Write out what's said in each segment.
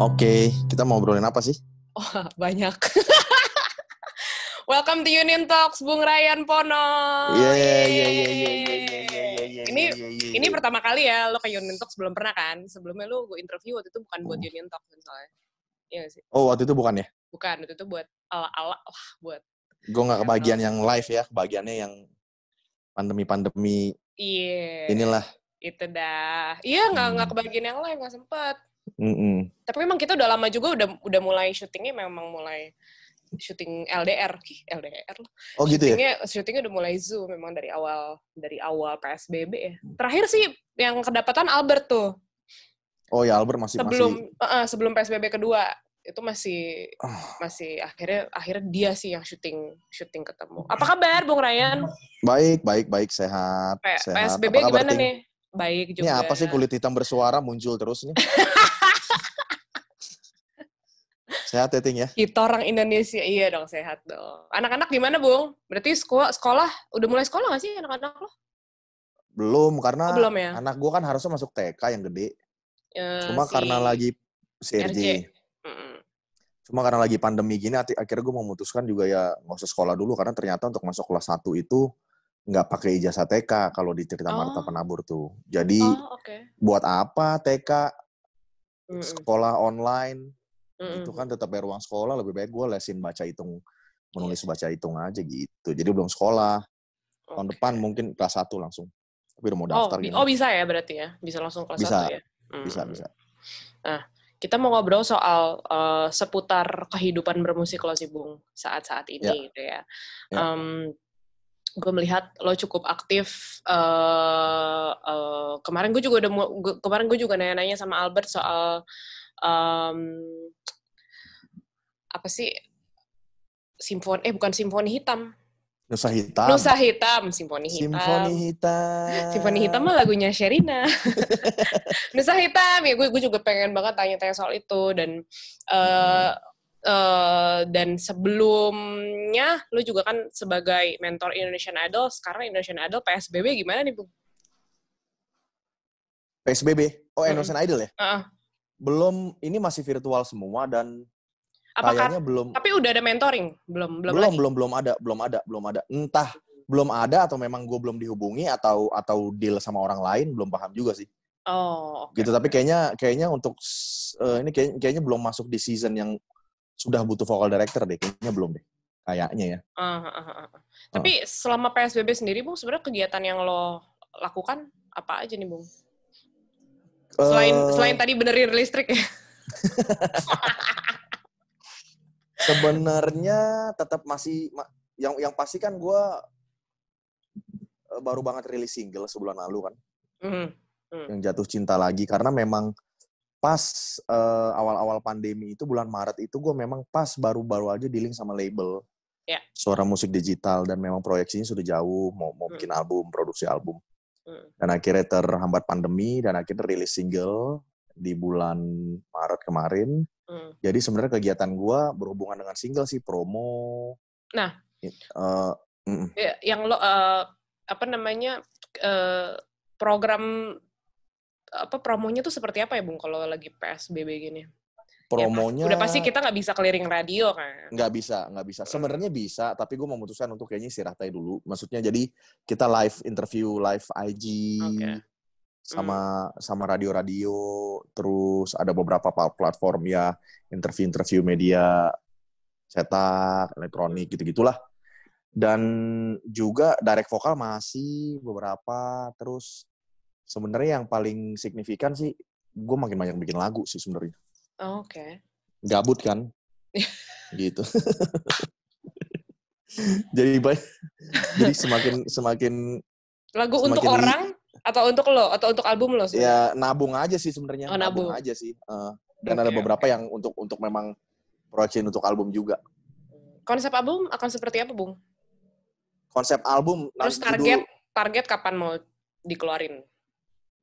Oke, kita mau ngobrolin apa sih? Oh, banyak. Welcome to Union Talks, Bung Ryan Pono. Iya, iya, iya, iya iya, iya, iya, iya, Ini yeah, ini pertama kali ya lo ke Union Talks belum pernah kan? Sebelumnya lo gue interview waktu itu bukan buat oh. Union Talks kan soalnya. Iya sih. Oh, waktu itu bukan ya? Bukan, waktu itu buat ala-ala wah buat. Gue nggak kebagian yang live ya, bagiannya yang pandemi-pandemi. Iya. yeah. Inilah. Itu dah. Iya, nggak hmm. nggak kebagian yang live nggak sempet. Mm-mm. Tapi memang kita udah lama juga udah udah mulai syutingnya memang mulai syuting LDR, LDR. Oh gitu ya? syutingnya, ya. Syutingnya udah mulai zoom memang dari awal dari awal PSBB ya. Terakhir sih yang kedapatan Albert tuh. Oh ya Albert masih sebelum masih... Uh, sebelum PSBB kedua itu masih oh. masih akhirnya akhirnya dia sih yang syuting syuting ketemu. Apa kabar Bung Ryan? Baik baik baik sehat. P- sehat. PSBB gimana ting? nih? Baik juga. Ini apa sih kulit hitam bersuara muncul terus nih? Sehat ya, Ting ya? Kita orang Indonesia, iya dong sehat dong. Anak-anak gimana, Bung? Berarti sekolah, sekolah udah mulai sekolah nggak sih anak-anak lo? Belum, karena oh, belum ya? anak gue kan harusnya masuk TK yang gede. Ya, Cuma si... karena lagi CRJ. Mm Cuma karena lagi pandemi gini, akhirnya gue memutuskan juga ya nggak usah sekolah dulu, karena ternyata untuk masuk kelas satu itu nggak pakai ijazah TK kalau di cerita oh. Marta Penabur tuh. Jadi oh, okay. buat apa TK sekolah online hmm Itu kan tetap bayar uang sekolah, lebih baik gue lesin baca hitung, menulis iya. baca hitung aja gitu. Jadi belum sekolah. Okay. Tahun depan mungkin kelas satu langsung. Tapi udah mau oh, daftar oh, gitu. Oh bisa ya berarti ya? Bisa langsung kelas bisa. 1 ya? Mm. Bisa, bisa. Nah, kita mau ngobrol soal uh, seputar kehidupan bermusik lo sih Bung saat-saat ini yeah. gitu ya. Yeah. Ya. Um, gue melihat lo cukup aktif uh, uh, kemarin gue juga udah gua, kemarin gue juga nanya-nanya sama Albert soal um, apa sih simfoni eh bukan simfoni hitam Nusa Hitam. Nusa Hitam, Simfoni Hitam. Simfoni Hitam. Simfoni Hitam mah lagunya Sherina. Nusa Hitam, ya gue, gue juga pengen banget tanya-tanya soal itu. Dan uh, uh, dan sebelumnya, lu juga kan sebagai mentor Indonesian Idol, sekarang Indonesian Idol PSBB gimana nih, Bu? PSBB? Oh, hmm. Indonesian hmm. Idol ya? Uh -uh belum ini masih virtual semua dan Apakah, kayaknya belum. Tapi udah ada mentoring belum belum belum lagi. belum belum ada belum ada belum ada entah belum ada atau memang gue belum dihubungi atau atau deal sama orang lain belum paham juga sih. Oh. Okay. Gitu tapi kayaknya kayaknya untuk uh, ini kayaknya, kayaknya belum masuk di season yang sudah butuh vokal director deh kayaknya belum deh kayaknya ya. Uh, uh, uh, uh. Tapi uh. selama PSBB sendiri bu sebenarnya kegiatan yang lo lakukan apa aja nih bung? Selain uh, selain tadi benerin listrik ya. Sebenarnya tetap masih yang yang pasti kan gue eh, baru banget rilis single sebulan lalu kan. Mm -hmm. Yang jatuh cinta lagi karena memang pas eh, awal-awal uh, awal -awal pandemi itu bulan Maret itu gue memang pas baru-baru aja dealing sama label yeah. suara musik digital dan memang proyeksinya sudah jauh mau mau hmm. bikin hmm. album produksi album Hmm. Dan akhirnya terhambat pandemi dan akhirnya rilis single di bulan Maret kemarin. Hmm. Jadi sebenarnya kegiatan gue berhubungan dengan single sih promo. Nah, uh, yang lo uh, apa namanya uh, program apa promonya tuh seperti apa ya bung kalau lagi psbb gini? Ya promonya ya, udah pasti kita nggak bisa keliling radio kan nggak bisa nggak bisa sebenarnya bisa tapi gue memutuskan untuk kayaknya istirahat aja dulu maksudnya jadi kita live interview live IG okay. sama mm. sama radio-radio terus ada beberapa platform ya interview-interview media cetak elektronik gitu gitulah dan juga direct vokal masih beberapa terus sebenarnya yang paling signifikan sih gue makin banyak bikin lagu sih sebenarnya Oh, Oke. Okay. Gabut kan? gitu. jadi baik. jadi semakin semakin lagu semakin untuk orang atau untuk lo atau untuk album lo? Sebenernya? Ya nabung aja sih sebenarnya. Oh, nabung. nabung aja sih. Uh, dan okay, ada beberapa okay. yang untuk untuk memang proyekin untuk album juga. Konsep album akan seperti apa, Bung? Konsep album. Terus target dulu. target kapan mau dikeluarin?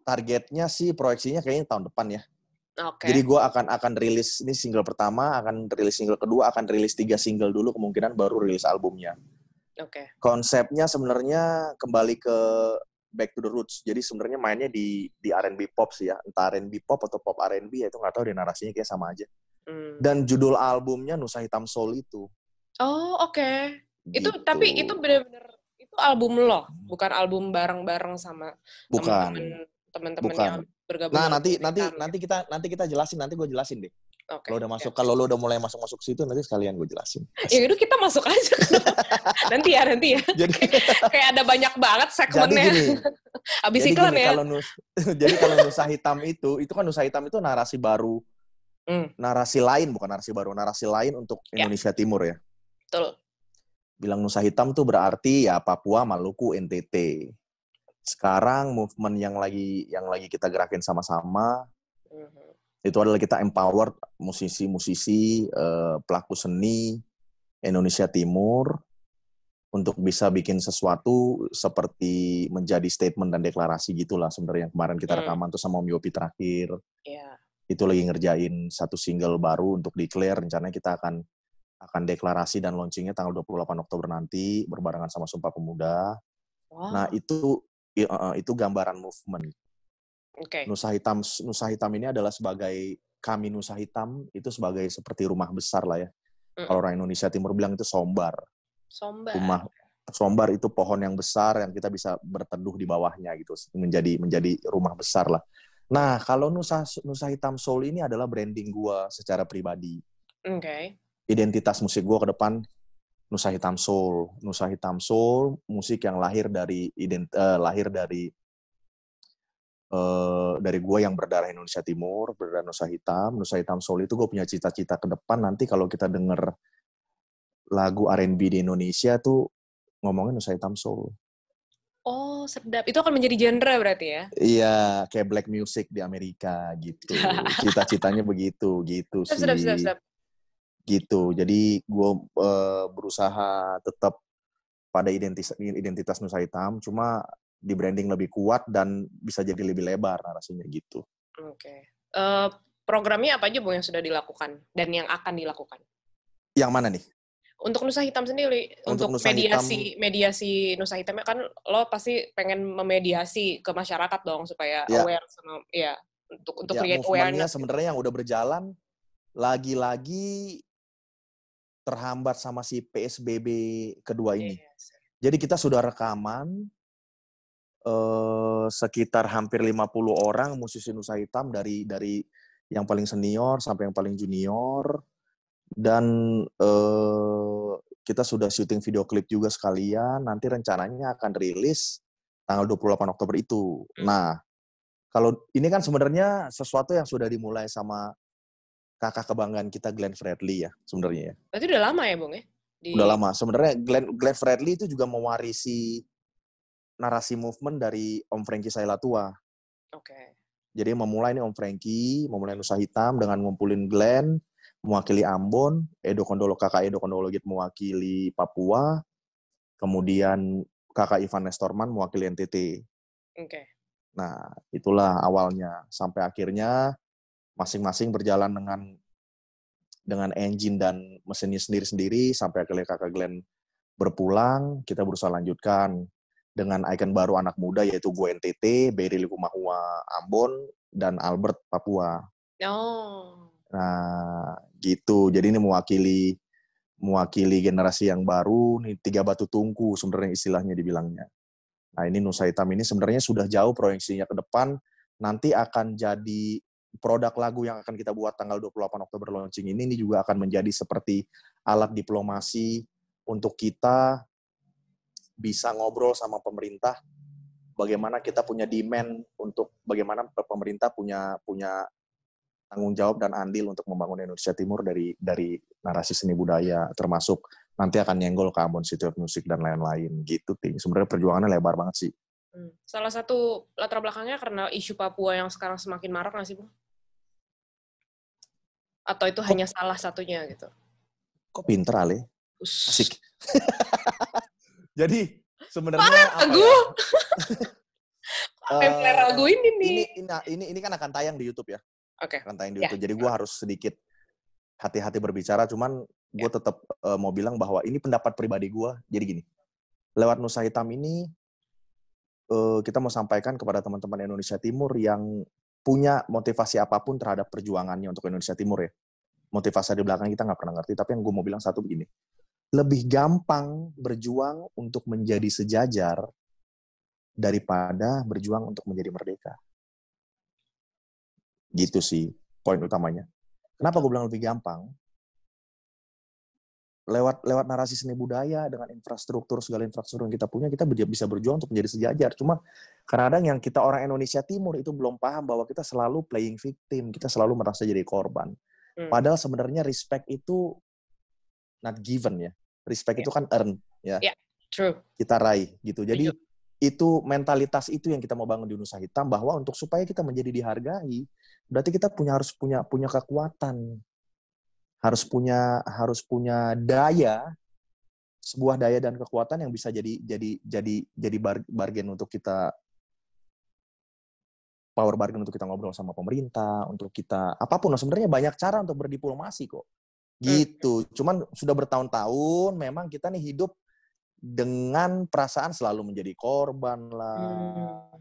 Targetnya sih proyeksinya kayaknya tahun depan ya. Okay. Jadi gue akan akan rilis ini single pertama, akan rilis single kedua, akan rilis tiga single dulu kemungkinan baru rilis albumnya. Oke. Okay. Konsepnya sebenarnya kembali ke back to the roots. Jadi sebenarnya mainnya di di R&B pop sih ya, entah R&B pop atau pop R&B ya itu nggak tahu deh narasinya kayak sama aja. Mm. Dan judul albumnya Nusa Hitam Soul itu. Oh oke. Okay. Gitu. Itu tapi itu bener-bener itu album lo, hmm. bukan album bareng-bareng sama bukan. teman-teman teman-teman yang bergabung. Nah, nanti nanti ya? nanti kita nanti kita jelasin, nanti gue jelasin deh. Okay, kalau udah masuk, okay. kalau lo udah mulai masuk-masuk situ nanti sekalian gue jelasin. Ya itu kita masuk aja. nanti ya, nanti ya. Jadi kayak, ada banyak banget segmennya. Jadi gini, Abis jadi iklan gini, ya. Kalau jadi kalau Nusa Hitam itu, itu kan Nusa Hitam itu narasi baru. Mm. Narasi lain bukan narasi baru, narasi lain untuk ya. Indonesia Timur ya. Betul. Bilang Nusa Hitam tuh berarti ya Papua, Maluku, NTT sekarang movement yang lagi yang lagi kita gerakin sama-sama mm-hmm. itu adalah kita empower musisi-musisi uh, pelaku seni Indonesia Timur untuk bisa bikin sesuatu seperti menjadi statement dan deklarasi gitulah sebenarnya yang kemarin kita hmm. rekaman mm. tuh sama Om Yopi terakhir yeah. itu lagi ngerjain satu single baru untuk declare rencananya kita akan akan deklarasi dan launchingnya tanggal 28 Oktober nanti berbarengan sama Sumpah Pemuda. Nah, wow. Nah, itu uh, itu gambaran movement. Okay. Nusa Hitam Nusa Hitam ini adalah sebagai kami Nusa Hitam itu sebagai seperti rumah besar lah ya. Mm. Kalau orang Indonesia Timur bilang itu sombar. Sombar. Rumah sombar itu pohon yang besar yang kita bisa berteduh di bawahnya gitu menjadi menjadi rumah besar lah. Nah kalau Nusa Nusa Hitam Soul ini adalah branding gua secara pribadi. Oke. Okay. Identitas musik gua ke depan Nusa Hitam Soul. Nusa Hitam Soul musik yang lahir dari ident uh, lahir dari uh, dari gue yang berdarah Indonesia Timur, berdarah Nusa Hitam. Nusa Hitam Soul itu gue punya cita-cita ke depan nanti kalau kita denger lagu R&B di Indonesia tuh ngomongin Nusa Hitam Soul. Oh, sedap. Itu akan menjadi genre berarti ya? Iya, kayak black music di Amerika gitu. Cita-citanya begitu, gitu sih. Sedap, sedap, sedap gitu jadi gue uh, berusaha tetap pada identitas identitas nusa hitam cuma di branding lebih kuat dan bisa jadi lebih lebar narasinya gitu oke okay. uh, eh, programnya apa aja bu yang sudah dilakukan dan yang akan dilakukan yang mana nih untuk Nusa Hitam sendiri, untuk, untuk mediasi Hitam, mediasi Nusa Hitam kan lo pasti pengen memediasi ke masyarakat dong supaya yeah. aware sama ya untuk untuk ya, create awareness. Gitu. sebenarnya yang udah berjalan lagi-lagi terhambat sama si PSBB kedua ini. Iya, iya, Jadi kita sudah rekaman eh, sekitar hampir 50 orang musisi Nusa Hitam dari dari yang paling senior sampai yang paling junior dan eh, kita sudah syuting video klip juga sekalian. Nanti rencananya akan rilis tanggal 28 Oktober itu. Hmm. Nah, kalau ini kan sebenarnya sesuatu yang sudah dimulai sama kakak kebanggaan kita Glenn Fredly ya sebenarnya ya. Berarti udah lama ya Bung ya? Di... Udah lama. Sebenarnya Glenn, Glenn Fredly itu juga mewarisi narasi movement dari Om Frankie Tua. Oke. Okay. Jadi memulai nih Om Frankie, memulai Nusa Hitam dengan ngumpulin Glenn, mewakili Ambon, Edo Kondolo, kakak Edo Kondolo gitu mewakili Papua, kemudian kakak Ivan Nestorman mewakili NTT. Oke. Okay. Nah, itulah awalnya. Sampai akhirnya masing-masing berjalan dengan dengan engine dan mesinnya sendiri-sendiri sampai akhirnya kakak Glenn berpulang, kita berusaha lanjutkan dengan ikon baru anak muda yaitu gue NTT, Beril Kumahua Ambon, dan Albert Papua. Oh. Nah, gitu. Jadi ini mewakili mewakili generasi yang baru, nih tiga batu tungku sebenarnya istilahnya dibilangnya. Nah, ini Nusa Hitam ini sebenarnya sudah jauh proyeksinya ke depan, nanti akan jadi produk lagu yang akan kita buat tanggal 28 Oktober launching ini, ini juga akan menjadi seperti alat diplomasi untuk kita bisa ngobrol sama pemerintah bagaimana kita punya demand untuk bagaimana pemerintah punya punya tanggung jawab dan andil untuk membangun Indonesia Timur dari dari narasi seni budaya termasuk nanti akan nyenggol ke Ambon City of Music dan lain-lain gitu ting sebenarnya perjuangannya lebar banget sih hmm. salah satu latar belakangnya karena isu Papua yang sekarang semakin marak nggak sih bu atau itu kok, hanya salah satunya gitu? Kok pinter Ale? Asik. Jadi sebenarnya apa aku? Ya? uh, lagu eh, ini nih. Ini, ini ini kan akan tayang di YouTube ya. Oke. Okay. Akan tayang di YouTube iya, YouTube. Jadi iya. gue harus sedikit hati-hati berbicara. Cuman iya. gue ya. tetap uh, eh, mau bilang bahwa ini pendapat pribadi gue. Jadi gini, lewat Nusa Hitam ini eh, kita mau sampaikan kepada teman-teman Indonesia Timur yang punya motivasi apapun terhadap perjuangannya untuk Indonesia Timur ya. Motivasi di belakang kita nggak pernah ngerti, tapi yang gue mau bilang satu begini. Lebih gampang berjuang untuk menjadi sejajar daripada berjuang untuk menjadi merdeka. Gitu sih poin utamanya. Kenapa gue bilang lebih gampang? lewat lewat narasi seni budaya dengan infrastruktur segala infrastruktur yang kita punya kita bisa berjuang untuk menjadi sejajar cuma kadang-kadang yang kita orang Indonesia Timur itu belum paham bahwa kita selalu playing victim kita selalu merasa jadi korban hmm. padahal sebenarnya respect itu not given ya respect yeah. itu kan earn ya yeah, true kita raih gitu jadi true. itu mentalitas itu yang kita mau bangun di Nusa Hitam bahwa untuk supaya kita menjadi dihargai berarti kita punya harus punya punya kekuatan harus punya harus punya daya sebuah daya dan kekuatan yang bisa jadi jadi jadi jadi bargain untuk kita power bargain untuk kita ngobrol sama pemerintah, untuk kita apapun. Nah, sebenarnya banyak cara untuk berdiplomasi kok. Gitu. Cuman sudah bertahun-tahun memang kita nih hidup dengan perasaan selalu menjadi korban lah. Hmm.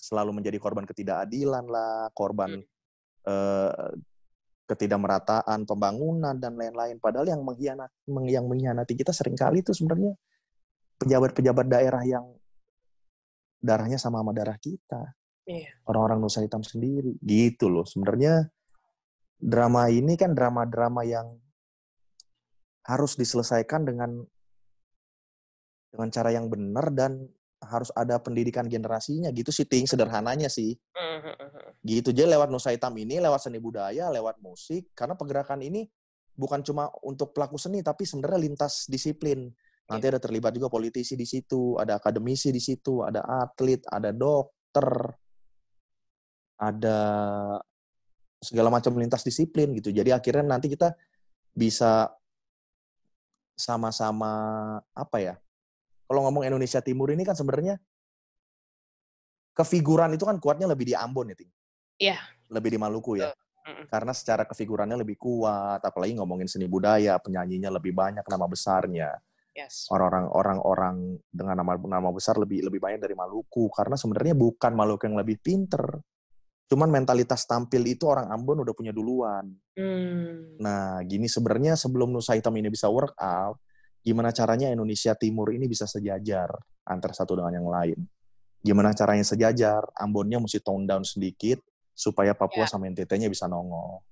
Selalu menjadi korban ketidakadilan lah, korban uh, ketidakmerataan pembangunan dan lain-lain. Padahal yang mengkhianati yang mengkhianati kita seringkali itu sebenarnya pejabat-pejabat daerah yang darahnya sama sama darah kita. Iya. Orang-orang nusa hitam sendiri. Gitu loh. Sebenarnya drama ini kan drama-drama yang harus diselesaikan dengan dengan cara yang benar dan harus ada pendidikan generasinya gitu sih ting sederhananya sih gitu jadi lewat Nusa Hitam ini lewat seni budaya lewat musik karena pergerakan ini bukan cuma untuk pelaku seni tapi sebenarnya lintas disiplin iya. nanti ada terlibat juga politisi di situ ada akademisi di situ ada atlet ada dokter ada segala macam lintas disiplin gitu jadi akhirnya nanti kita bisa sama-sama apa ya kalau ngomong Indonesia Timur ini kan sebenarnya kefiguran itu kan kuatnya lebih di Ambon ya, Ting? Iya. Lebih di Maluku ya? Mm-mm. Karena secara kefigurannya lebih kuat, apalagi ngomongin seni budaya, penyanyinya lebih banyak nama besarnya. Yes. Orang-orang orang-orang dengan nama nama besar lebih lebih banyak dari Maluku karena sebenarnya bukan Maluku yang lebih pinter. Cuman mentalitas tampil itu orang Ambon udah punya duluan. Mm. Nah, gini sebenarnya sebelum Nusa Hitam ini bisa work out gimana caranya Indonesia Timur ini bisa sejajar antara satu dengan yang lain. Gimana caranya sejajar, Ambonnya mesti tone down sedikit supaya Papua yeah. sama NTT-nya bisa nongol.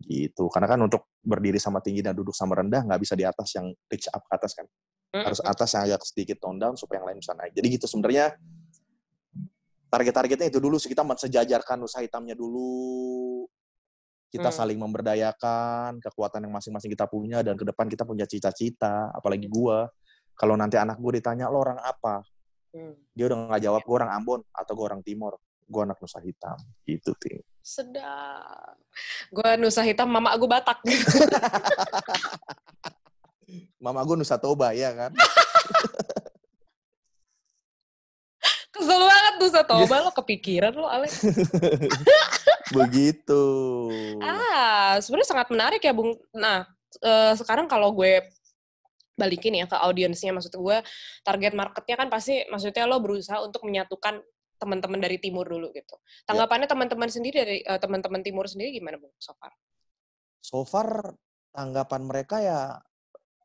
Gitu. Karena kan untuk berdiri sama tinggi dan duduk sama rendah nggak bisa di atas yang reach up ke atas kan. Harus atas yang agak sedikit tone down supaya yang lain bisa naik. Jadi gitu sebenarnya target-targetnya itu dulu kita sejajarkan usaha hitamnya dulu kita hmm. saling memberdayakan kekuatan yang masing-masing kita punya dan ke depan kita punya cita-cita apalagi hmm. gue kalau nanti anak gue ditanya lo orang apa hmm. dia udah nggak jawab gue orang Ambon atau gue orang Timur gue anak Nusa Hitam gitu ting sedap gue Nusa Hitam mama gue Batak mama gue Nusa Toba ya kan kesel banget Nusa Toba lo kepikiran lo Alex Begitu. Ah, sebenarnya sangat menarik ya, Bung. Nah, uh, sekarang kalau gue balikin ya ke audiensnya maksud gue target marketnya kan pasti maksudnya lo berusaha untuk menyatukan teman-teman dari timur dulu gitu tanggapannya teman teman-teman sendiri dari uh, teman-teman timur sendiri gimana bung so far so far tanggapan mereka ya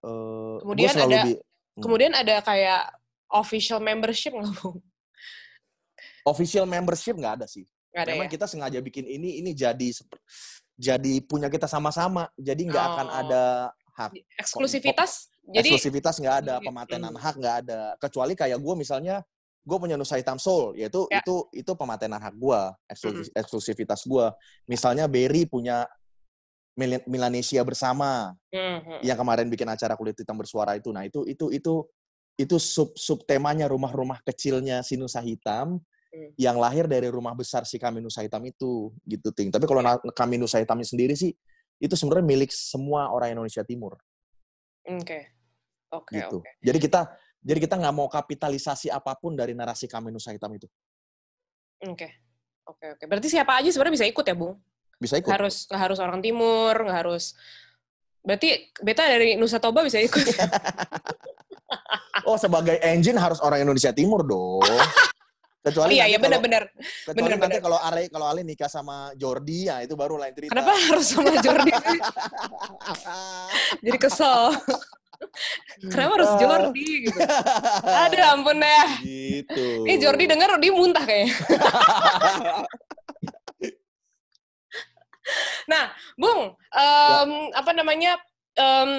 uh, kemudian ada hmm. kemudian ada kayak official membership nggak bung official membership nggak ada sih ada Memang ya? kita sengaja bikin ini ini jadi jadi punya kita sama-sama. Jadi nggak oh. akan ada hak eksklusivitas. Jadi eksklusivitas nggak ada, hmm, pematenan hmm. hak nggak ada. Kecuali kayak gue misalnya gue punya Nusa Hitam Soul yaitu ya. itu itu pematenan hak gue, eksklusif, hmm. eksklusivitas gue. Misalnya Berry punya Milanesia bersama hmm, hmm. yang kemarin bikin acara kulit hitam bersuara itu. Nah itu itu itu itu sub sub temanya rumah-rumah kecilnya Sinusa Hitam Hmm. yang lahir dari rumah besar si kami Nusa Hitam itu gitu ting. Tapi kalau kami Nusa Hitamnya sendiri sih itu sebenarnya milik semua orang Indonesia Timur. Oke. Okay. Oke. Okay, gitu. Okay. Jadi kita jadi kita nggak mau kapitalisasi apapun dari narasi kami Nusa Hitam itu. Oke. Okay. Oke okay, oke. Okay. Berarti siapa aja sebenarnya bisa ikut ya, Bung? Bisa ikut. harus nggak harus orang timur, nggak harus Berarti beta dari Nusa Toba bisa ikut. oh, sebagai engine harus orang Indonesia Timur dong. Kecuali iya, iya benar-benar. Kecuali bener, nanti bener. kalau Ale kalau Ale nikah sama Jordi ya itu baru lain cerita. Kenapa harus sama Jordi? Jadi kesel. Kenapa harus Jordi gitu? Ada ampun deh. Gitu. Ini Jordi dengar dia muntah kayaknya. nah, Bung, um, ya. apa namanya? Um,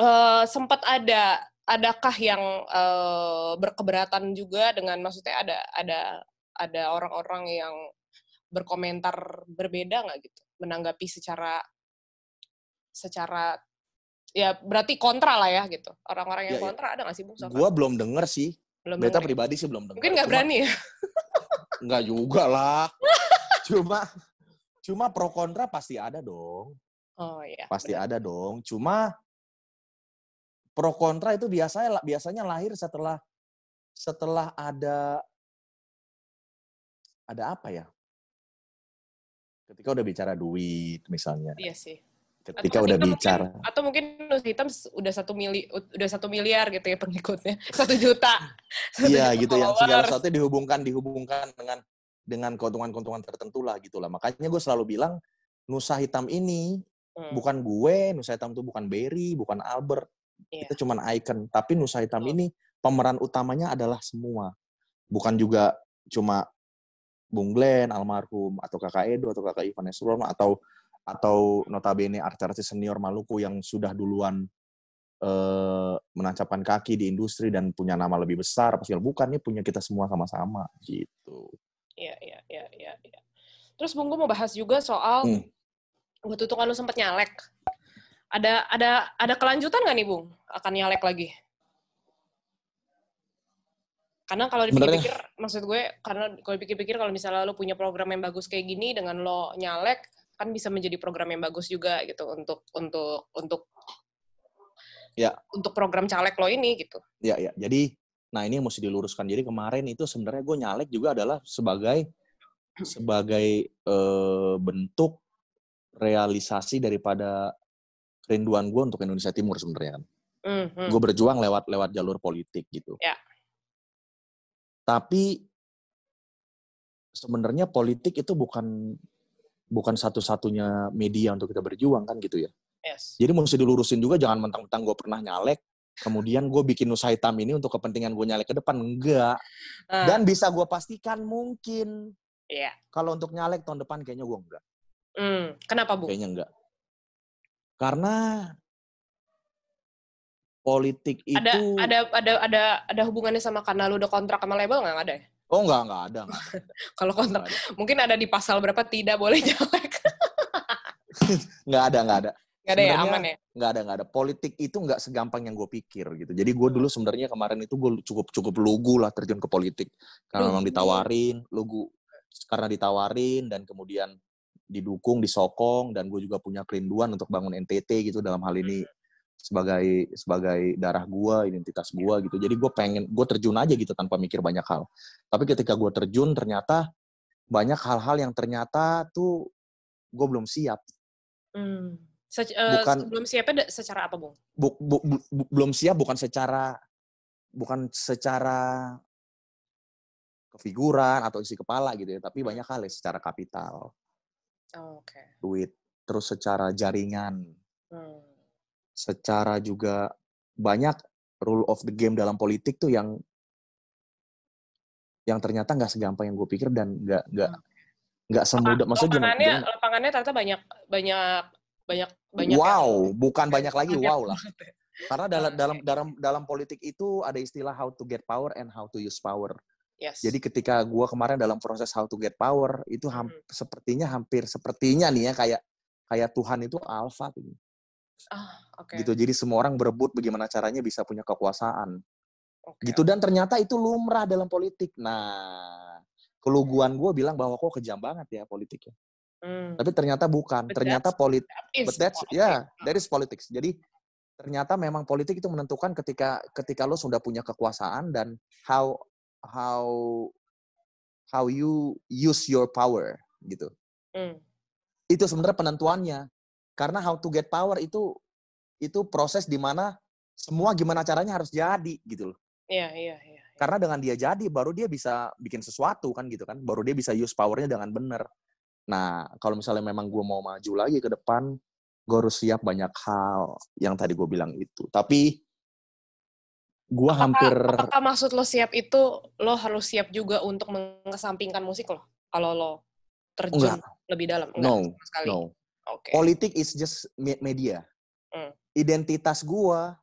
uh, eh, sempat ada adakah yang uh, berkeberatan juga dengan maksudnya ada ada ada orang-orang yang berkomentar berbeda nggak gitu menanggapi secara secara ya berarti kontra lah ya gitu orang-orang yang ya, ya. kontra ya. ada nggak sih bung? Gua belum denger sih belum Beta denger. Ya? pribadi sih belum denger. Mungkin nggak berani ya? nggak juga lah. cuma cuma pro kontra pasti ada dong. Oh iya. Pasti bener. ada dong. Cuma pro kontra itu biasanya biasanya lahir setelah setelah ada ada apa ya? Ketika udah bicara duit misalnya. Iya sih. Ketika atau udah bicara. Mungkin, atau mungkin Nus Hitam udah satu mili udah satu miliar gitu ya pengikutnya, satu juta. iya gitu yang segala sesuatu dihubungkan dihubungkan dengan dengan keuntungan-keuntungan tertentu gitu lah gitulah Makanya gue selalu bilang Nusa Hitam ini hmm. bukan gue, Nusa Hitam itu bukan Berry, bukan Albert, yeah. itu cuma icon tapi Nusa Hitam oh. ini pemeran utamanya adalah semua bukan juga cuma Bung Glenn almarhum atau kakak Edo atau kakak Ivan atau atau notabene artis-artis senior Maluku yang sudah duluan eh, menancapkan kaki di industri dan punya nama lebih besar pasti bukan nih punya kita semua sama-sama gitu. Iya iya iya iya. Ya. Terus Bung gue mau bahas juga soal hmm. waktu itu kan lu sempat nyalek ada ada ada kelanjutan nggak nih, Bung? Akan nyalek lagi? Karena kalau dipikir-pikir, maksud gue, karena kalau dipikir-pikir kalau misalnya lo punya program yang bagus kayak gini dengan lo nyalek, kan bisa menjadi program yang bagus juga gitu untuk untuk untuk ya untuk program caleg lo ini gitu ya ya jadi nah ini yang mesti diluruskan jadi kemarin itu sebenarnya gue nyalek juga adalah sebagai sebagai e, bentuk realisasi daripada kerinduan gue untuk Indonesia Timur sebenarnya kan. Mm-hmm. Gue berjuang lewat lewat jalur politik gitu. Yeah. Tapi sebenarnya politik itu bukan bukan satu-satunya media untuk kita berjuang kan gitu ya. Yes. Jadi mesti dilurusin juga jangan mentang-mentang gue pernah nyalek, kemudian gue bikin usaha hitam ini untuk kepentingan gue nyalek ke depan enggak. Uh. Dan bisa gue pastikan mungkin. Yeah. Kalau untuk nyalek tahun depan kayaknya gue enggak. Mm. Kenapa bu? Kayaknya enggak. Karena politik itu ada ada ada ada ada hubungannya sama karena lu udah kontrak sama label nggak ada? Ya? Oh nggak nggak ada. Kalau kontrak ada. mungkin ada di pasal berapa tidak boleh jelek. nggak ada nggak ada. Gak ada sebenernya, ya, aman ya? Gak ada, gak ada. Politik itu nggak segampang yang gue pikir gitu. Jadi gue dulu sebenarnya kemarin itu gue cukup cukup lugu lah terjun ke politik. Karena hmm. memang ditawarin, lugu karena ditawarin dan kemudian didukung, disokong, dan gue juga punya kerinduan untuk bangun NTT gitu dalam hal ini hmm. sebagai sebagai darah gue, identitas gue iya. gitu. Jadi gue pengen, gue terjun aja gitu tanpa mikir banyak hal. Tapi ketika gue terjun, ternyata banyak hal-hal yang ternyata tuh gue belum siap. Hmm. Se eh, bukan belum siapnya secara apa, Bung? Bu, bu, bu, bu, belum siap bukan secara bukan secara kefiguran atau isi kepala gitu ya, tapi hmm. banyak hal ya secara kapital. Okay. Duit. Terus secara jaringan. Hmm. Secara juga banyak rule of the game dalam politik tuh yang yang ternyata nggak segampang yang gue pikir dan nggak nggak nggak hmm. semudah maksudnya lapangannya gimana? lapangannya ternyata banyak banyak banyak banyak wow yang, bukan banyak lagi wow lah ya. karena dalam dalam dalam dalam politik itu ada istilah how to get power and how to use power Yes. Jadi ketika gue kemarin dalam proses how to get power itu ham hmm. sepertinya hampir sepertinya nih ya kayak kayak Tuhan itu alpha gitu. Ah, okay. gitu. Jadi semua orang berebut bagaimana caranya bisa punya kekuasaan. Okay. Gitu dan ternyata itu lumrah dalam politik. Nah, keluguan gue bilang bahwa kok kejam banget ya politiknya. Hmm. Tapi ternyata bukan. But ternyata politik. But that's ya, yeah, that is politics. Jadi ternyata memang politik itu menentukan ketika ketika lo sudah punya kekuasaan dan how how how you use your power gitu. Mm. Itu sebenarnya penentuannya. Karena how to get power itu itu proses di mana semua gimana caranya harus jadi gitu loh. Iya, yeah, iya, yeah, iya. Karena dengan dia jadi baru dia bisa bikin sesuatu kan gitu kan. Baru dia bisa use powernya dengan benar. Nah, kalau misalnya memang gue mau maju lagi ke depan, gue harus siap banyak hal yang tadi gue bilang itu. Tapi gua apakah, hampir apakah maksud lo siap itu lo harus siap juga untuk mengesampingkan musik lo kalau lo terjun Enggak. lebih dalam Enggak, no sekali. no okay. politik is just media mm. identitas gua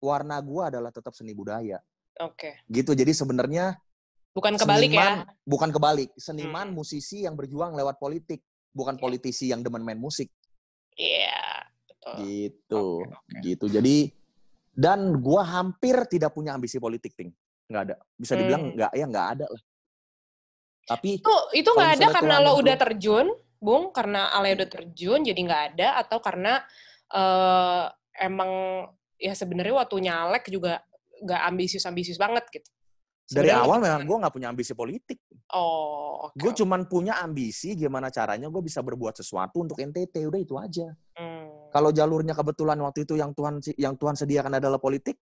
warna gua adalah tetap seni budaya oke okay. gitu jadi sebenarnya bukan kebalik ya? seniman, ya bukan kebalik seniman mm. musisi yang berjuang lewat politik bukan yeah. politisi yang demen main musik iya yeah, betul gitu okay, okay. gitu jadi dan gue hampir tidak punya ambisi politik, Ting. Nggak ada. Bisa hmm. dibilang hmm. nggak, ya nggak ada lah. Tapi... Itu, itu nggak ada karena lo udah terjun, Bung? Karena Ale udah terjun, jadi nggak ada? Atau karena uh, emang ya sebenarnya waktu nyalek juga nggak ambisius-ambisius banget gitu? dari Sebenernya awal memang gue nggak punya ambisi politik. Oh. Okay. Gue cuman punya ambisi gimana caranya gue bisa berbuat sesuatu untuk NTT udah itu aja. Hmm. Kalau jalurnya kebetulan waktu itu yang Tuhan yang Tuhan sediakan adalah politik,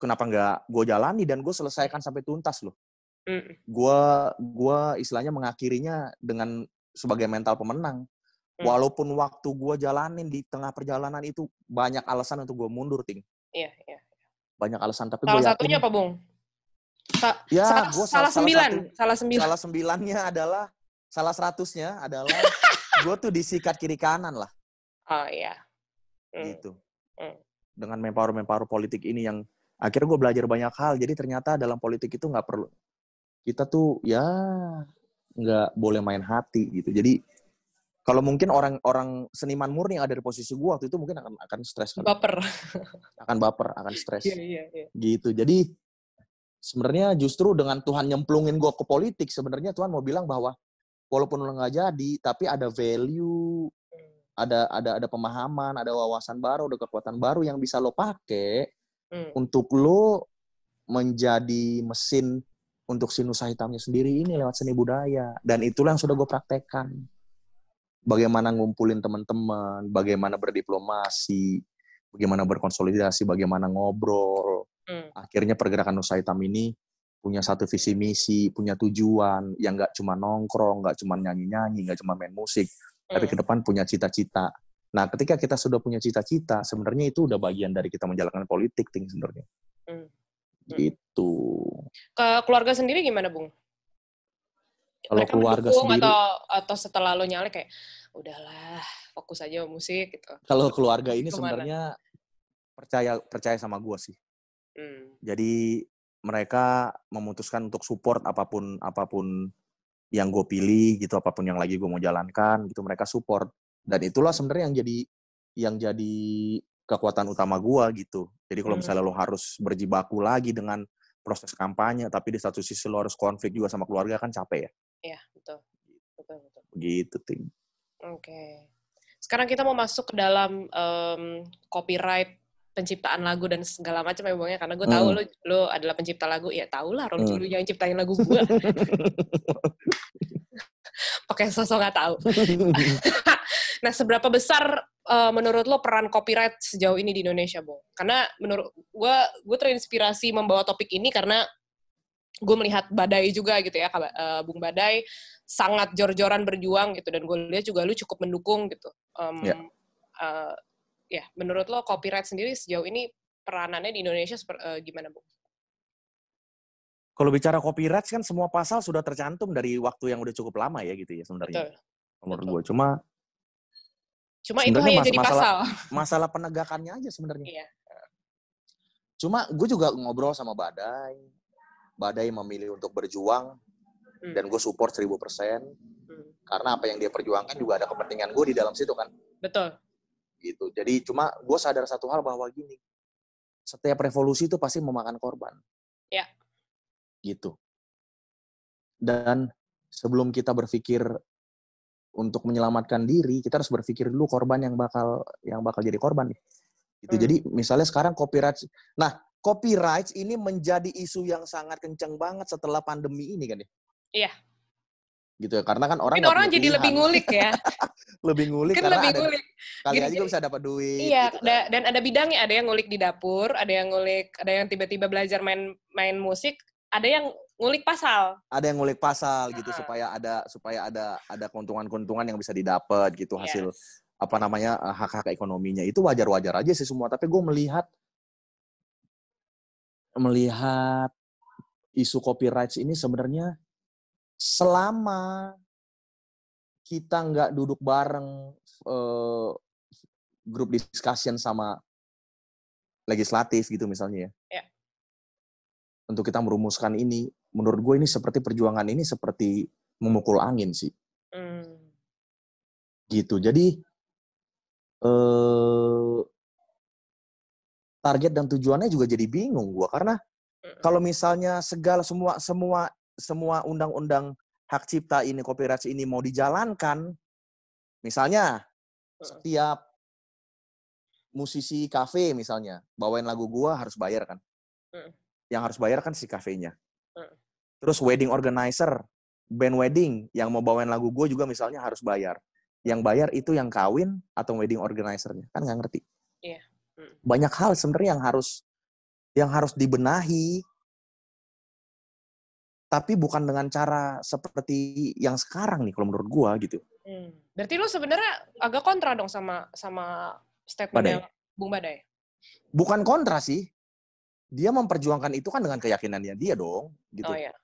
kenapa nggak gue jalani dan gue selesaikan sampai tuntas loh. Hmm. Gue gua istilahnya mengakhirinya dengan sebagai mental pemenang. Hmm. Walaupun waktu gue jalanin di tengah perjalanan itu banyak alasan untuk gue mundur ting. Iya yeah, iya. Yeah. Banyak alasan tapi. Salah satunya yakin, apa bung? Sa ya, salah, gua salah, salah sembilan. Satu, salah sembilan. Salah sembilannya adalah, salah seratusnya adalah, gue tuh disikat kiri kanan lah. Oh iya. Mm. Gitu. Mm. Dengan memparu-memparu politik ini yang akhirnya gue belajar banyak hal. Jadi ternyata dalam politik itu nggak perlu kita tuh ya nggak boleh main hati gitu. Jadi kalau mungkin orang-orang seniman murni yang ada di posisi gue waktu itu mungkin akan akan stres kan. Baper. akan baper, akan stres. Iya, iya, iya. Gitu. Jadi sebenarnya justru dengan Tuhan nyemplungin gue ke politik sebenarnya Tuhan mau bilang bahwa walaupun lo nggak jadi tapi ada value hmm. ada ada ada pemahaman ada wawasan baru ada kekuatan baru yang bisa lo pakai hmm. untuk lo menjadi mesin untuk sinusa hitamnya sendiri ini lewat seni budaya dan itulah yang sudah gue praktekkan bagaimana ngumpulin teman-teman bagaimana berdiplomasi bagaimana berkonsolidasi bagaimana ngobrol Hmm. Akhirnya pergerakan Nusa Hitam ini punya satu visi misi, punya tujuan yang nggak cuma nongkrong, nggak cuma nyanyi-nyanyi, nggak cuma main musik, hmm. tapi ke depan punya cita-cita. Nah, ketika kita sudah punya cita-cita, sebenarnya itu udah bagian dari kita menjalankan politik, ting sebenarnya. Hmm. Hmm. Gitu. Ke keluarga sendiri gimana, Bung? Kalau keluarga sendiri atau atau setelah lo nyalek kayak udahlah, fokus aja musik gitu. Kalau keluarga ini Kemana? sebenarnya percaya percaya sama gue sih Hmm. Jadi mereka memutuskan untuk support apapun apapun yang gue pilih gitu, apapun yang lagi gue mau jalankan gitu mereka support. Dan itulah sebenarnya yang jadi yang jadi kekuatan utama gue gitu. Jadi kalau misalnya hmm. lo harus berjibaku lagi dengan proses kampanye, tapi di satu sisi lo harus konflik juga sama keluarga kan capek ya. Iya betul, betul betul. Gitu ting. Oke. Okay. Sekarang kita mau masuk ke dalam um, copyright penciptaan lagu dan segala macam emangnya ya, karena gue tahu hmm. lo lo adalah pencipta lagu ya tau lah Ron hmm. yang ciptain lagu gue pakai sosok nggak tahu nah seberapa besar uh, menurut lo peran copyright sejauh ini di Indonesia bu? karena menurut gue gue terinspirasi membawa topik ini karena gue melihat badai juga gitu ya uh, Bung Badai sangat jor-joran berjuang gitu dan gue lihat juga lu cukup mendukung gitu um, yeah. Ya ya menurut lo copyright sendiri sejauh ini peranannya di Indonesia seper, uh, gimana bu? Kalau bicara copyright kan semua pasal sudah tercantum dari waktu yang udah cukup lama ya gitu ya sebenarnya. Betul. Menurut gue cuma cuma itu hanya mas- jadi masalah, pasal. Masalah penegakannya aja sebenarnya. Iya. Cuma gue juga ngobrol sama Badai. Badai memilih untuk berjuang hmm. dan gue support seribu hmm. karena apa yang dia perjuangkan juga ada kepentingan gue di dalam situ kan. Betul gitu. Jadi cuma gue sadar satu hal bahwa gini, setiap revolusi itu pasti memakan korban. Ya. Gitu. Dan sebelum kita berpikir untuk menyelamatkan diri, kita harus berpikir dulu korban yang bakal yang bakal jadi korban nih. Gitu. Hmm. Jadi misalnya sekarang copyright. Nah, copyright ini menjadi isu yang sangat kenceng banget setelah pandemi ini kan ya. Iya. Gitu ya, karena kan orang Mungkin orang jadi lebih ngulik ya. lebih ngulik kan karena lebih ada, ngulik. kali Gini, aja gue bisa dapat duit. Iya, gitu kan. da, dan ada bidangnya, ada yang ngulik di dapur, ada yang ngulik, ada yang tiba-tiba belajar main main musik, ada yang ngulik pasal. Ada yang ngulik pasal gitu supaya ada supaya ada ada keuntungan-keuntungan yang bisa didapat gitu yes. Iya. hasil apa namanya eh, hak-hak ekonominya itu wajar-wajar aja sih semua, tapi gue melihat melihat isu copyrights ini sebenarnya selama kita nggak duduk bareng uh, grup discussion sama legislatif gitu misalnya ya. ya. Untuk kita merumuskan ini, menurut gue ini seperti perjuangan ini seperti memukul angin sih. Hmm. Gitu. Jadi eh, target dan tujuannya juga jadi bingung gue karena kalau misalnya segala semua semua semua undang-undang hak cipta ini, copyright ini mau dijalankan, misalnya setiap musisi kafe misalnya bawain lagu gua harus bayar kan, yang harus bayar kan si kafenya. Terus wedding organizer, band wedding yang mau bawain lagu gua juga misalnya harus bayar. Yang bayar itu yang kawin atau wedding organizernya kan nggak ngerti. Iya, Banyak hal sebenarnya yang harus yang harus dibenahi tapi bukan dengan cara seperti yang sekarang nih kalau menurut gua gitu. Hmm. Berarti lu sebenarnya agak kontra dong sama sama statement Badai. Bung Badai. Bukan kontra sih. Dia memperjuangkan itu kan dengan keyakinannya dia dong gitu. Oh iya. Uh,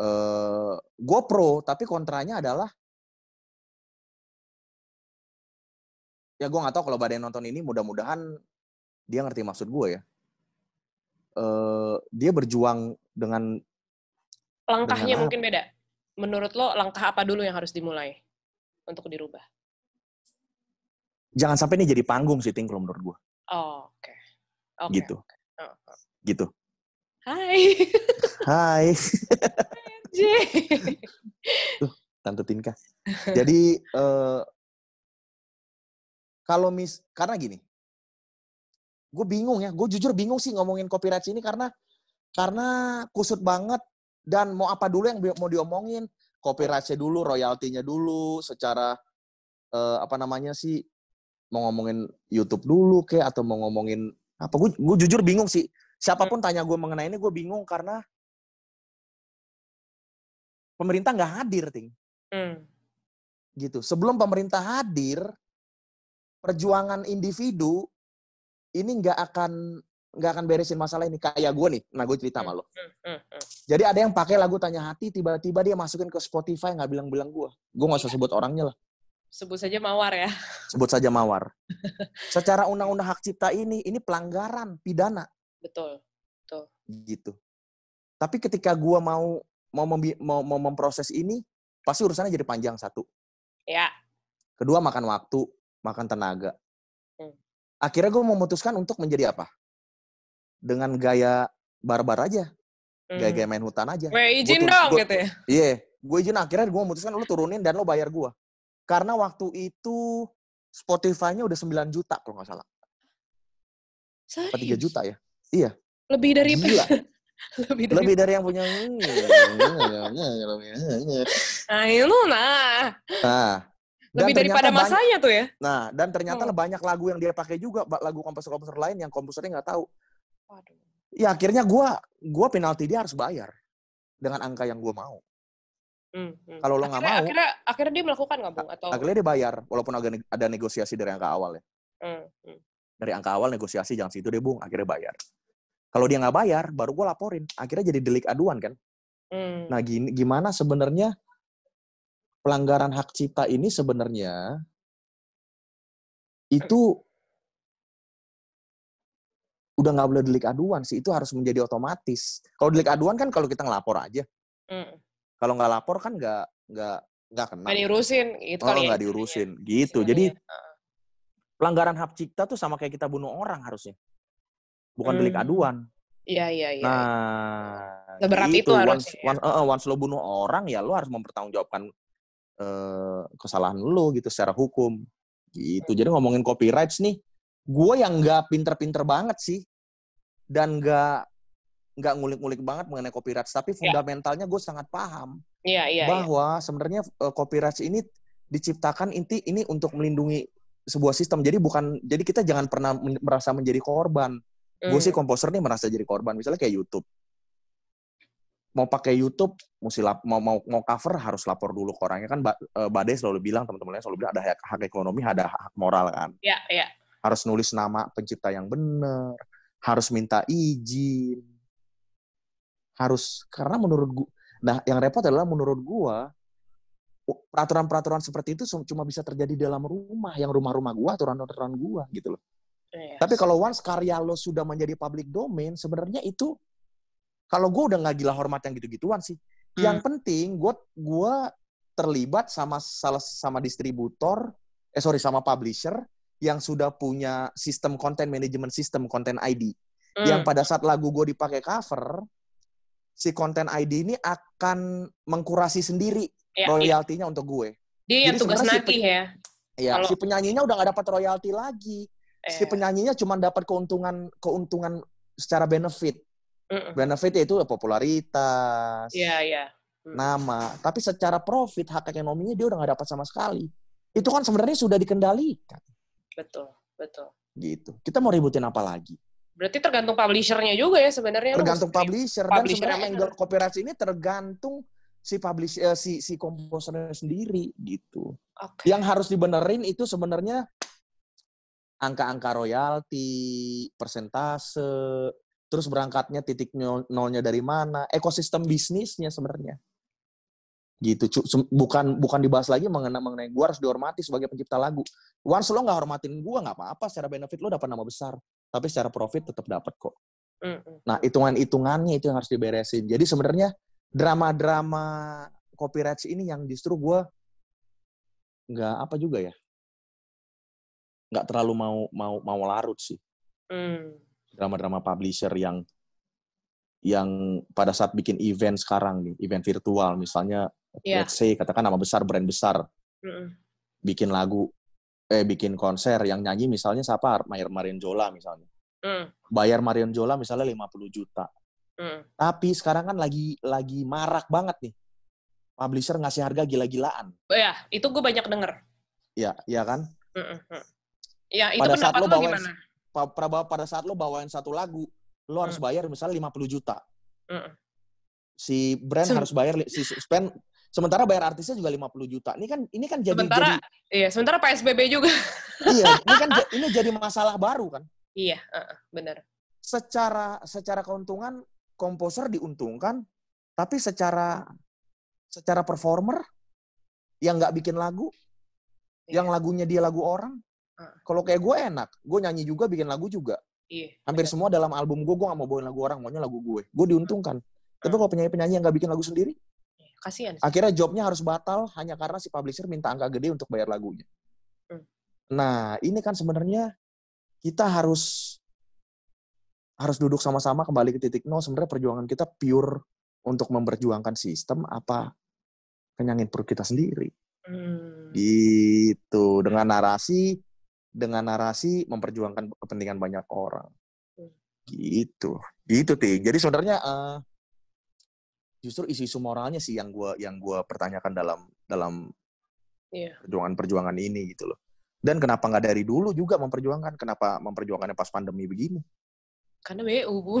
eh, gue pro tapi kontranya adalah ya gue nggak tahu kalau badai nonton ini mudah-mudahan dia ngerti maksud gue ya. Uh, dia berjuang dengan Langkahnya Benar. mungkin beda. Menurut lo langkah apa dulu yang harus dimulai untuk dirubah? Jangan sampai ini jadi panggung sih, Ting, kalau menurut gue. Oh, oke. Okay. Okay, gitu. Okay. Oh, oh. Gitu. Hai. Hai. Hai, Tuh, Tante Tinka. Jadi, uh, kalau mis karena gini gue bingung ya gue jujur bingung sih ngomongin copyright ini karena karena kusut banget dan mau apa dulu yang mau diomongin copyrightnya dulu royaltinya dulu secara uh, apa namanya sih mau ngomongin YouTube dulu kayak atau mau ngomongin apa gue gue jujur bingung sih siapapun hmm. tanya gue mengenai ini gue bingung karena pemerintah nggak hadir ting hmm. gitu sebelum pemerintah hadir perjuangan individu ini nggak akan nggak akan beresin masalah ini kayak gue nih nah gue cerita sama lo hmm, hmm, hmm, jadi ada yang pakai lagu tanya hati tiba-tiba dia masukin ke Spotify nggak bilang-bilang gue gue nggak usah sebut orangnya lah sebut saja mawar ya sebut saja mawar secara undang-undang hak cipta ini ini pelanggaran pidana betul betul gitu tapi ketika gue mau mau, mau mau memproses ini pasti urusannya jadi panjang satu ya kedua makan waktu makan tenaga hmm. akhirnya gue memutuskan untuk menjadi apa dengan gaya barbar aja. Gaya-gaya hmm. main hutan aja. Gue izin dong gua, gitu ya. Iya, yeah, gue izin akhirnya gue memutuskan lu turunin dan lo bayar gue. Karena waktu itu Spotify-nya udah 9 juta kalau nggak salah. Serius? Apa 3 juta ya? Iya. Lebih dari Gila. lebih dari, lebih dari yang punya nah iya lu nah nah dan lebih daripada masanya tuh ya nah dan ternyata hmm. banyak lagu yang dia pakai juga lagu komposer komposer lain yang komposernya nggak tahu Waduh. Ya akhirnya gue gua penalti dia harus bayar dengan angka yang gue mau. Hmm, hmm. Kalau lo nggak mau, akhirnya akhirnya dia melakukan nggak Atau akhirnya dia bayar walaupun agak ada negosiasi dari angka awal ya. Hmm, hmm. Dari angka awal negosiasi jangan situ deh bung, akhirnya bayar. Kalau dia nggak bayar, baru gue laporin. Akhirnya jadi delik aduan kan. Hmm. Nah gini, gimana sebenarnya pelanggaran hak cipta ini sebenarnya itu udah nggak boleh delik aduan sih itu harus menjadi otomatis kalau delik aduan kan kalau kita ngelapor aja mm. kalau nggak lapor kan nggak nggak nggak kena nggak diurusin itu oh, ya nggak diurusin gitu. ya. gitu jadi pelanggaran hak cipta tuh sama kayak kita bunuh orang harusnya bukan mm. delik hmm. aduan iya, iya iya iya. Nah, seberat gitu. itu harusnya. Once, ya. once, uh, once lo bunuh orang ya lo harus mempertanggungjawabkan uh, kesalahan lo gitu secara hukum. Gitu. Hmm. Jadi ngomongin copyrights nih, gue yang nggak pinter-pinter banget sih dan nggak nggak ngulik-ngulik banget mengenai copyright, tapi iya. fundamentalnya gue sangat paham yeah, yeah, iya. bahwa yeah. sebenarnya uh, eh, copyright ini diciptakan inti ini untuk melindungi sebuah sistem. Jadi bukan jadi kita jangan pernah merasa menjadi korban. Mm. Gue sih hmm. komposer nih merasa jadi korban. Misalnya kayak YouTube, mau pakai YouTube, mesti lap, mau mau mau cover harus lapor dulu ke orangnya kan. Eh, Badai selalu bilang teman-temannya selalu bilang ada hak, hak ekonomi, ada hak moral kan. Iya, yeah, harus nulis nama pencipta yang benar, harus minta izin, harus karena menurut gua, nah yang repot adalah menurut gua peraturan-peraturan seperti itu cuma bisa terjadi dalam rumah, yang rumah-rumah gua, aturan-aturan gua gitu loh. Yes. Iya. Tapi kalau once karya lo sudah menjadi public domain, sebenarnya itu kalau gue udah nggak gila hormat yang gitu-gituan sih. Hmm. Yang penting gue gua terlibat sama salah sama distributor, eh sorry sama publisher yang sudah punya sistem konten manajemen sistem konten ID mm. yang pada saat lagu gue dipakai cover si konten ID ini akan mengkurasi sendiri ya, royaltinya untuk gue dia yang tugas nanti si ya Iya Kalau... si penyanyinya udah gak dapat royalti lagi eh. si iya. penyanyinya cuma dapat keuntungan keuntungan secara benefit Mm-mm. benefit itu popularitas yeah, iya. yeah. Mm. nama tapi secara profit hak ekonominya dia udah gak dapat sama sekali itu kan sebenarnya sudah dikendalikan Betul, betul. Gitu. Kita mau ributin apa lagi? Berarti tergantung publishernya juga ya sebenarnya. Tergantung publisher. Dan publisher sebenarnya angle kooperasi ini tergantung si publish eh, si si komposernya sendiri gitu. Okay. Yang harus dibenerin itu sebenarnya angka-angka royalti, persentase, terus berangkatnya titik nolnya dari mana, ekosistem bisnisnya sebenarnya gitu bukan bukan dibahas lagi mengenai mengenai gue harus dihormati sebagai pencipta lagu once lo nggak hormatin gue nggak apa-apa secara benefit lo dapat nama besar tapi secara profit tetap dapat kok mm-hmm. nah hitungan hitungannya itu yang harus diberesin jadi sebenarnya drama drama copyright ini yang justru gue nggak apa juga ya nggak terlalu mau mau mau larut sih mm. drama drama publisher yang yang pada saat bikin event sekarang nih event virtual misalnya yeah. let's say katakan nama besar brand besar mm. bikin lagu eh bikin konser yang nyanyi misalnya siapa Marion Jola misalnya mm. bayar Marion Jola misalnya 50 juta mm. tapi sekarang kan lagi lagi marak banget nih publisher ngasih harga gila-gilaan oh, ya itu gue banyak denger ya ya kan mm -mm. ya itu pada saat lo bawain, gimana pada saat lo bawain satu lagu lo harus mm. bayar misalnya 50 juta mm si brand harus bayar si spend Sementara bayar artisnya juga 50 juta. Ini kan ini kan jadi sementara jadi, iya, sementara PSBB juga. iya, ini kan ini jadi masalah baru kan? Iya, uh, benar. Secara secara keuntungan komposer diuntungkan, tapi secara secara performer yang nggak bikin lagu, iya. yang lagunya dia lagu orang. Kalau kayak gue enak, gue nyanyi juga bikin lagu juga. Iya. Hampir iya. semua dalam album gue, gue gak mau bawain lagu orang, maunya lagu gue. Gue diuntungkan. Uh. Tapi kalau penyanyi-penyanyi yang gak bikin lagu sendiri, Kasihan. Akhirnya jobnya harus batal hanya karena si publisher minta angka gede untuk bayar lagunya. Hmm. Nah, ini kan sebenarnya kita harus harus duduk sama-sama kembali ke titik nol. Sebenarnya perjuangan kita pure untuk memperjuangkan sistem apa kenyangin perut kita sendiri. Hmm. Gitu dengan narasi dengan narasi memperjuangkan kepentingan banyak orang. Hmm. Gitu. Gitu, Ti. Jadi sebenarnya uh, justru isu-isu moralnya sih yang gue yang gua pertanyakan dalam dalam perjuangan iya. perjuangan-perjuangan ini gitu loh. Dan kenapa nggak dari dulu juga memperjuangkan? Kenapa memperjuangkannya pas pandemi begini? Karena BU.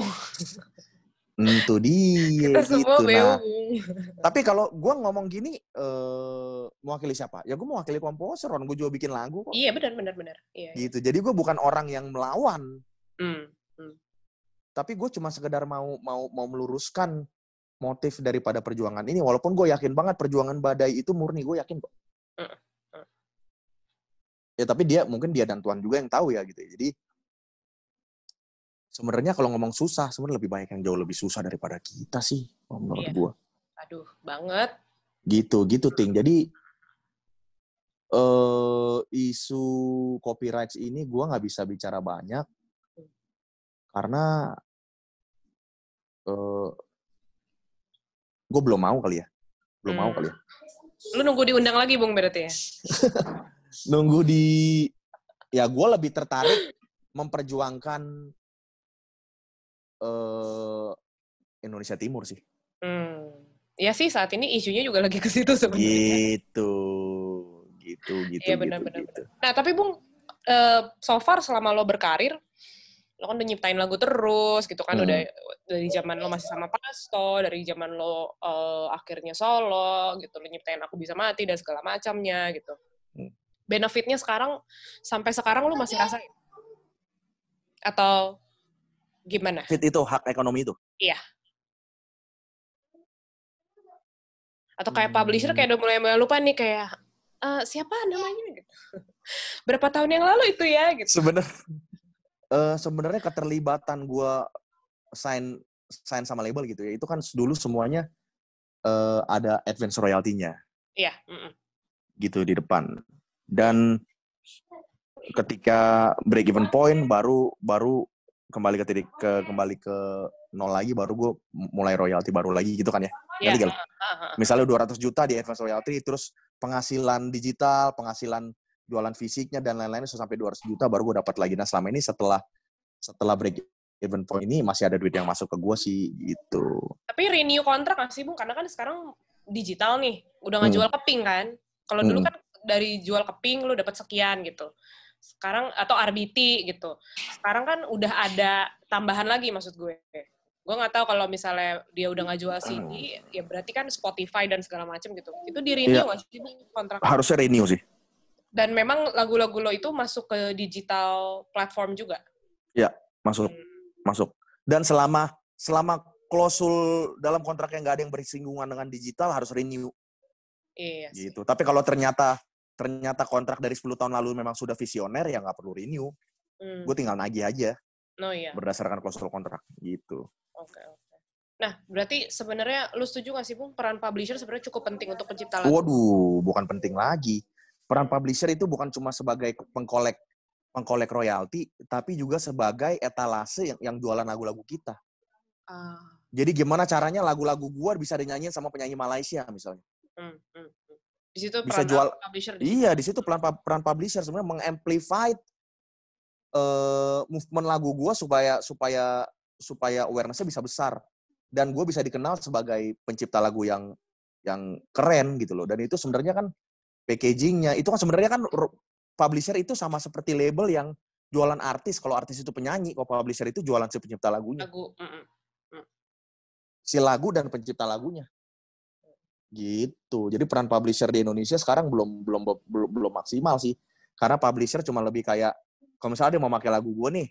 Itu dia Kita gitu. Semua nah. Tapi kalau gue ngomong gini, uh, mewakili siapa? Ya gue mewakili komposer, Ron. Gue juga bikin lagu kok. Iya, benar, benar, benar. Iya, iya. gitu. Jadi gue bukan orang yang melawan. Mm, mm. Tapi gue cuma sekedar mau mau mau meluruskan motif daripada perjuangan ini walaupun gue yakin banget perjuangan badai itu murni gue yakin kok ya tapi dia mungkin dia dan Tuhan juga yang tahu ya gitu ya. jadi sebenarnya kalau ngomong susah sebenarnya lebih banyak yang jauh lebih susah daripada kita sih menurut iya. gue aduh banget gitu gitu ting jadi uh, isu copyrights ini gue nggak bisa bicara banyak hmm. karena uh, gue belum mau kali ya belum hmm. mau kali ya lu nunggu diundang lagi bung berarti ya nunggu di ya gue lebih tertarik memperjuangkan uh, Indonesia Timur sih hmm. ya sih saat ini isunya juga lagi ke situ sebenarnya gitu gitu gitu ya, benar gitu, benar, gitu. Benar. nah tapi bung uh, so far selama lo berkarir lo kan udah nyiptain lagu terus gitu kan hmm. udah dari zaman lo masih sama Pasto dari zaman lo uh, akhirnya solo gitu lo nyiptain aku bisa mati dan segala macamnya gitu hmm. benefitnya sekarang sampai sekarang lo masih iya. rasain atau gimana fit itu hak ekonomi itu iya atau kayak publisher kayak hmm. udah mulai lupa nih kayak uh, siapa namanya gitu berapa tahun yang lalu itu ya gitu sebenarnya uh, sebenarnya keterlibatan gue sign sign sama label gitu ya itu kan dulu semuanya uh, ada advance royaltinya iya mm -mm. gitu di depan dan ketika break even point baru baru kembali ke titik ke kembali ke nol lagi baru gue mulai royalti baru lagi gitu kan ya. Yeah. Nanti Uh, -huh. Misalnya 200 juta di advance royalti terus penghasilan digital, penghasilan jualan fisiknya dan lain-lain sampai 200 juta baru gue dapat lagi. Nah selama ini setelah setelah break even point ini masih ada duit yang masuk ke gue sih gitu. Tapi renew kontrak nggak sih bung? Karena kan sekarang digital nih, udah nggak hmm. jual keping kan? Kalau dulu hmm. kan dari jual keping lu dapat sekian gitu. Sekarang atau RBT gitu. Sekarang kan udah ada tambahan lagi maksud gue. Gue nggak tahu kalau misalnya dia udah nggak jual CD, hmm. ya berarti kan Spotify dan segala macam gitu. Itu di renew iya. nggak ya. sih kontrak? Harusnya renew sih dan memang lagu-lagu lo itu masuk ke digital platform juga. Ya masuk. Hmm. Masuk. Dan selama selama klausul dalam kontrak yang nggak ada yang bersinggungan dengan digital harus renew. Iya. Sih. Gitu. Tapi kalau ternyata ternyata kontrak dari 10 tahun lalu memang sudah visioner ya nggak perlu renew. Hmm. Gue tinggal nagih aja. No, oh, iya. Berdasarkan klausul kontrak gitu. Oke. Okay, okay. Nah, berarti sebenarnya lu setuju gak sih, Bung, peran publisher sebenarnya cukup penting untuk pencipta lagu? Waduh, bukan penting lagi peran publisher itu bukan cuma sebagai pengkolek pengkolek royalti, tapi juga sebagai etalase yang, yang jualan lagu-lagu kita. Uh. Jadi gimana caranya lagu-lagu gua bisa dinyanyiin sama penyanyi Malaysia misalnya. Mm, mm, Di situ bisa peran jual, publisher. Di iya, di situ peran peran publisher sebenarnya mengamplify uh, eh, movement lagu gua supaya supaya supaya awarenessnya bisa besar dan gue bisa dikenal sebagai pencipta lagu yang yang keren gitu loh. Dan itu sebenarnya kan packagingnya itu kan sebenarnya kan publisher itu sama seperti label yang jualan artis kalau artis itu penyanyi kalau publisher itu jualan si pencipta lagunya lagu mm -mm. si lagu dan pencipta lagunya gitu jadi peran publisher di Indonesia sekarang belum belum belum, belum maksimal sih karena publisher cuma lebih kayak kalau misalnya dia mau pakai lagu gue nih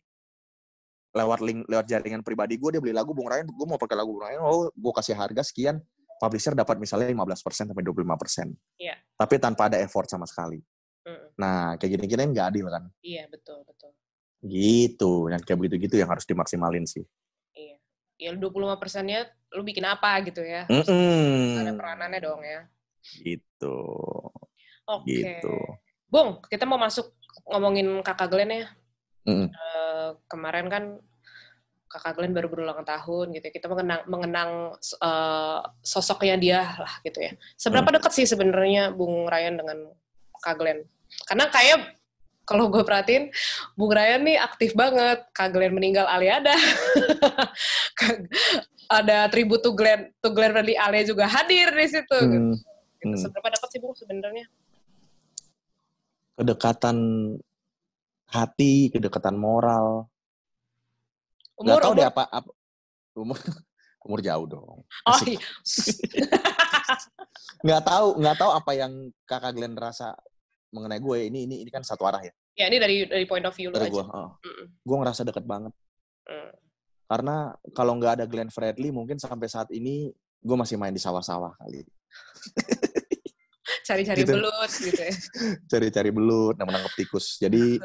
lewat link lewat jaringan pribadi gue dia beli lagu Bung Ryan gue mau pakai lagu Bung Ryan oh gue kasih harga sekian publisher dapat misalnya 15% sampai 25%. Iya. Tapi tanpa ada effort sama sekali. Mm. Nah, kayak gini-gini nggak adil kan? Iya, betul, betul. Gitu, yang kayak begitu-gitu yang harus dimaksimalin sih. Iya. Ya 25 persennya lu bikin apa gitu ya? Mm -mm. Ada peranannya dong ya. Gitu. Oke. Okay. Gitu. Bung, kita mau masuk ngomongin kakak Glenn ya. Mm -mm. Uh, kemarin kan kakak Glenn baru berulang tahun gitu ya. kita mengenang mengenang uh, sosoknya dia lah gitu ya seberapa hmm. dekat sih sebenarnya Bung Ryan dengan Kak Glenn karena kayak kalau gue perhatiin Bung Ryan nih aktif banget Kak Glenn meninggal Ali ada ada tribut to Glenn to Glenn Fredly Ali juga hadir di situ hmm. gitu. gitu. Hmm. seberapa dekat sih Bung sebenarnya kedekatan hati kedekatan moral Umur, Gak tahu deh apa, apa umur umur jauh dong. Oh iya. nggak tahu nggak tahu apa yang kakak Glenn rasa mengenai gue ini ini ini kan satu arah ya. Ya ini dari dari point of view dari gue, aja. Oh. Mm Gue ngerasa deket banget. Mm. Karena kalau nggak ada Glenn Fredly mungkin sampai saat ini gue masih main di sawah-sawah kali. Cari-cari gitu. belut gitu ya. Cari-cari belut, nang menangkap tikus. Jadi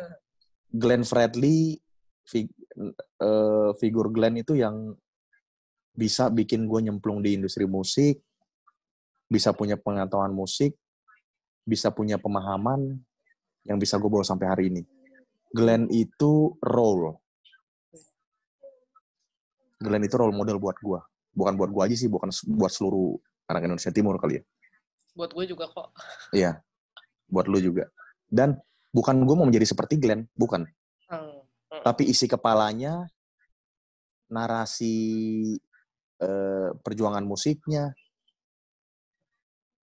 Glenn Fredly uh, figur Glenn itu yang bisa bikin gue nyemplung di industri musik, bisa punya pengetahuan musik, bisa punya pemahaman yang bisa gue bawa sampai hari ini. Glenn itu role. Glenn itu role model buat gue. Bukan buat gue aja sih, bukan buat seluruh anak Indonesia Timur kali ya. Buat gue juga kok. Iya, buat lu juga. Dan bukan gue mau menjadi seperti Glenn, bukan tapi isi kepalanya narasi eh, perjuangan musiknya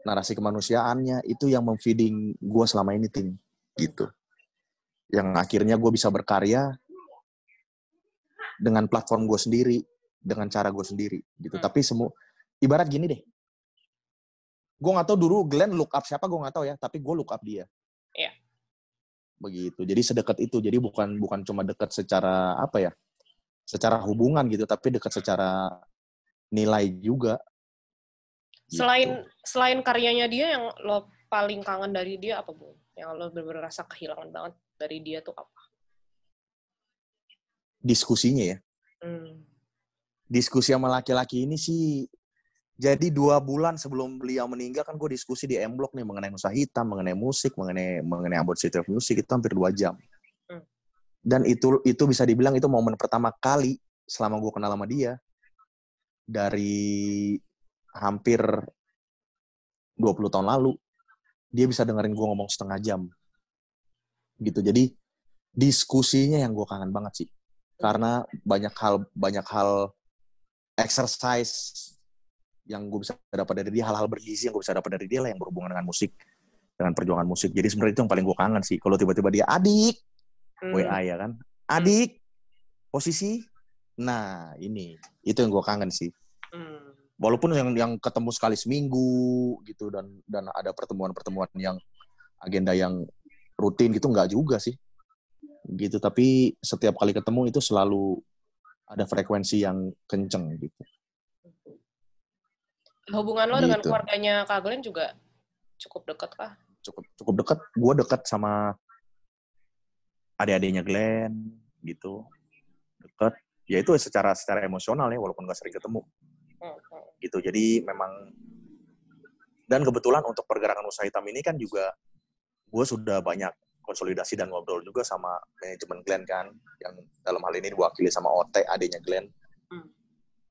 narasi kemanusiaannya itu yang memfeeding gue selama ini tim gitu yang akhirnya gue bisa berkarya dengan platform gue sendiri dengan cara gue sendiri gitu hmm. tapi semua ibarat gini deh gue nggak tahu dulu Glenn look up siapa gue nggak tahu ya tapi gue look up dia yeah begitu. Jadi sedekat itu. Jadi bukan bukan cuma dekat secara apa ya? Secara hubungan gitu, tapi dekat secara nilai juga. Gitu. Selain selain karyanya dia yang lo paling kangen dari dia apa, Bu? Yang lo benar-benar rasa kehilangan banget dari dia tuh apa? Diskusinya ya. Hmm. Diskusi sama laki-laki ini sih jadi dua bulan sebelum beliau meninggal kan gue diskusi di M Block nih mengenai nusa hitam, mengenai musik, mengenai mengenai about City of music itu hampir dua jam. Hmm. Dan itu itu bisa dibilang itu momen pertama kali selama gue kenal sama dia dari hampir 20 tahun lalu dia bisa dengerin gue ngomong setengah jam gitu. Jadi diskusinya yang gue kangen banget sih karena banyak hal banyak hal exercise yang gue bisa dapat dari dia hal-hal bergizi yang gue bisa dapat dari dia lah yang berhubungan dengan musik dengan perjuangan musik jadi sebenarnya itu yang paling gue kangen sih kalau tiba-tiba dia adik hmm. wa ya kan hmm. adik posisi nah ini itu yang gue kangen sih hmm. walaupun yang yang ketemu sekali seminggu gitu dan dan ada pertemuan-pertemuan yang agenda yang rutin gitu nggak juga sih gitu tapi setiap kali ketemu itu selalu ada frekuensi yang kenceng gitu hubungan lo gitu. dengan keluarganya Kak Glenn juga cukup dekat kah? Cukup cukup dekat. Gue dekat sama adik-adiknya Glenn gitu. Dekat. Ya itu secara secara emosional ya walaupun gak sering ketemu. Hmm. Gitu. Jadi memang dan kebetulan untuk pergerakan usaha hitam ini kan juga gue sudah banyak konsolidasi dan ngobrol juga sama manajemen Glenn kan yang dalam hal ini diwakili sama OT adiknya Glenn. Hmm.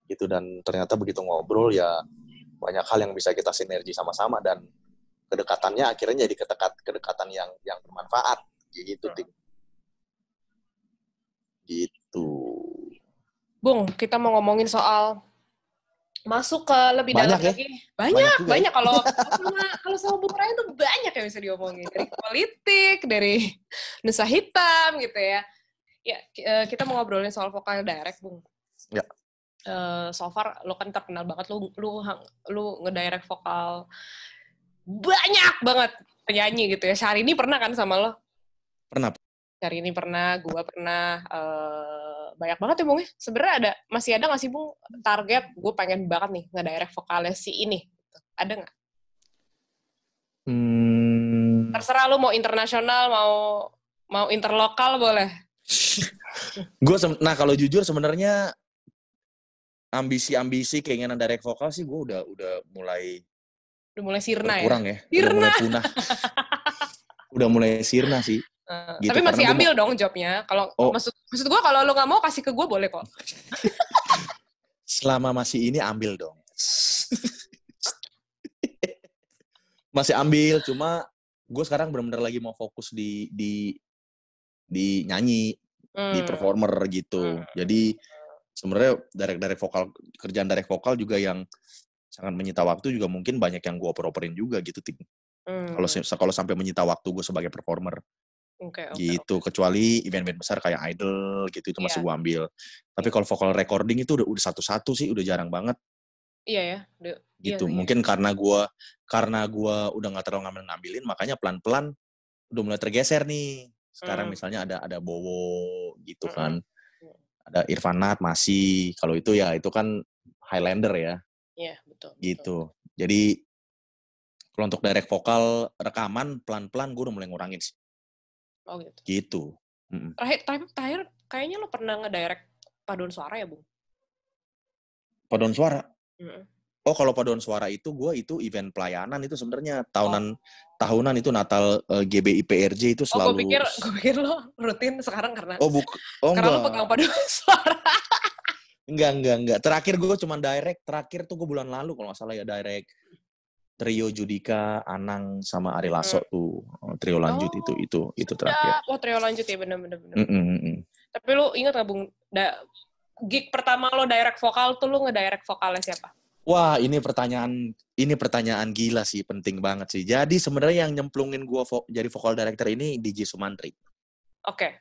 Gitu dan ternyata begitu ngobrol ya banyak hal yang bisa kita sinergi sama-sama dan kedekatannya akhirnya jadi kedekat kedekatan yang yang bermanfaat gitu hmm. gitu bung kita mau ngomongin soal masuk ke lebih banyak dalam ya? lagi banyak banyak, ya? banyak. kalau sama kalau sama bung Ryan tuh banyak yang bisa diomongin dari politik dari nusa hitam gitu ya ya eh, kita mau ngobrolin soal vokal direct bung ya uh, so far lo kan terkenal banget lo lo lo ngedirect vokal banyak banget penyanyi gitu ya. sehari ini pernah kan sama lo? Pernah. Hari ini pernah, gue pernah uh, banyak banget ya Bung Sebenarnya ada masih ada nggak sih Bung target gue pengen banget nih ngedirect vokalnya si ini. Ada nggak? Hmm. Terserah lu mau internasional, mau mau interlokal boleh. gue nah kalau jujur sebenarnya ambisi-ambisi keinginan direct vokal sih gue udah udah mulai udah mulai sirna ya? kurang ya, Sirna. udah mulai punah udah mulai sirna sih uh, gitu. tapi masih Karena ambil mau... dong jobnya kalau oh. maksud maksud gue kalau lo nggak mau kasih ke gue boleh kok selama masih ini ambil dong masih ambil cuma gue sekarang benar-benar lagi mau fokus di di di nyanyi hmm. di performer gitu hmm. jadi sebenarnya dari dari vokal kerjaan dari vokal juga yang sangat menyita waktu juga mungkin banyak yang gue properin operin juga gitu tim kalau hmm. kalau sampai menyita waktu gue sebagai performer okay, okay, gitu okay. kecuali event-event besar kayak idol gitu itu yeah. masih iya. gue ambil tapi iya. kalau vokal recording itu udah satu-satu sih udah jarang banget iya ya yeah. Iya gitu yeah, mungkin karena gue karena gue udah nggak terlalu ngambil ngambilin makanya pelan-pelan udah mulai tergeser nih sekarang hmm. misalnya ada ada bowo gitu kan. hmm. kan ada Irfan Nat masih kalau itu ya itu kan Highlander ya iya betul gitu betul. jadi kalau untuk direct vokal rekaman pelan-pelan gue udah mulai ngurangin sih oh gitu gitu mm -mm. terakhir terakhir kayaknya lo pernah ngedirect paduan suara ya bung paduan suara -mm oh kalau paduan suara itu gue itu event pelayanan itu sebenarnya tahunan oh. tahunan itu Natal uh, eh, GBIPRJ itu oh, selalu. Oh, gue pikir gue pikir lo rutin sekarang karena. Oh buk. Oh karena enggak. lo pegang paduan suara. enggak enggak enggak. Terakhir gue cuma direct. Terakhir tuh gue bulan lalu kalau nggak salah ya direct trio Judika, Anang sama Ari Lasso hmm. tuh oh, trio lanjut oh. itu itu itu terakhir. Wah trio lanjut ya benar-benar. Mm -mm. Tapi lu ingat gak bung da, gig pertama lo direct vokal tuh lo ngedirect vokalnya siapa? Wah, ini pertanyaan ini pertanyaan gila sih, penting banget sih. Jadi sebenarnya yang nyemplungin gue vo jadi vokal director ini DJ Sumantri. Oke. Okay.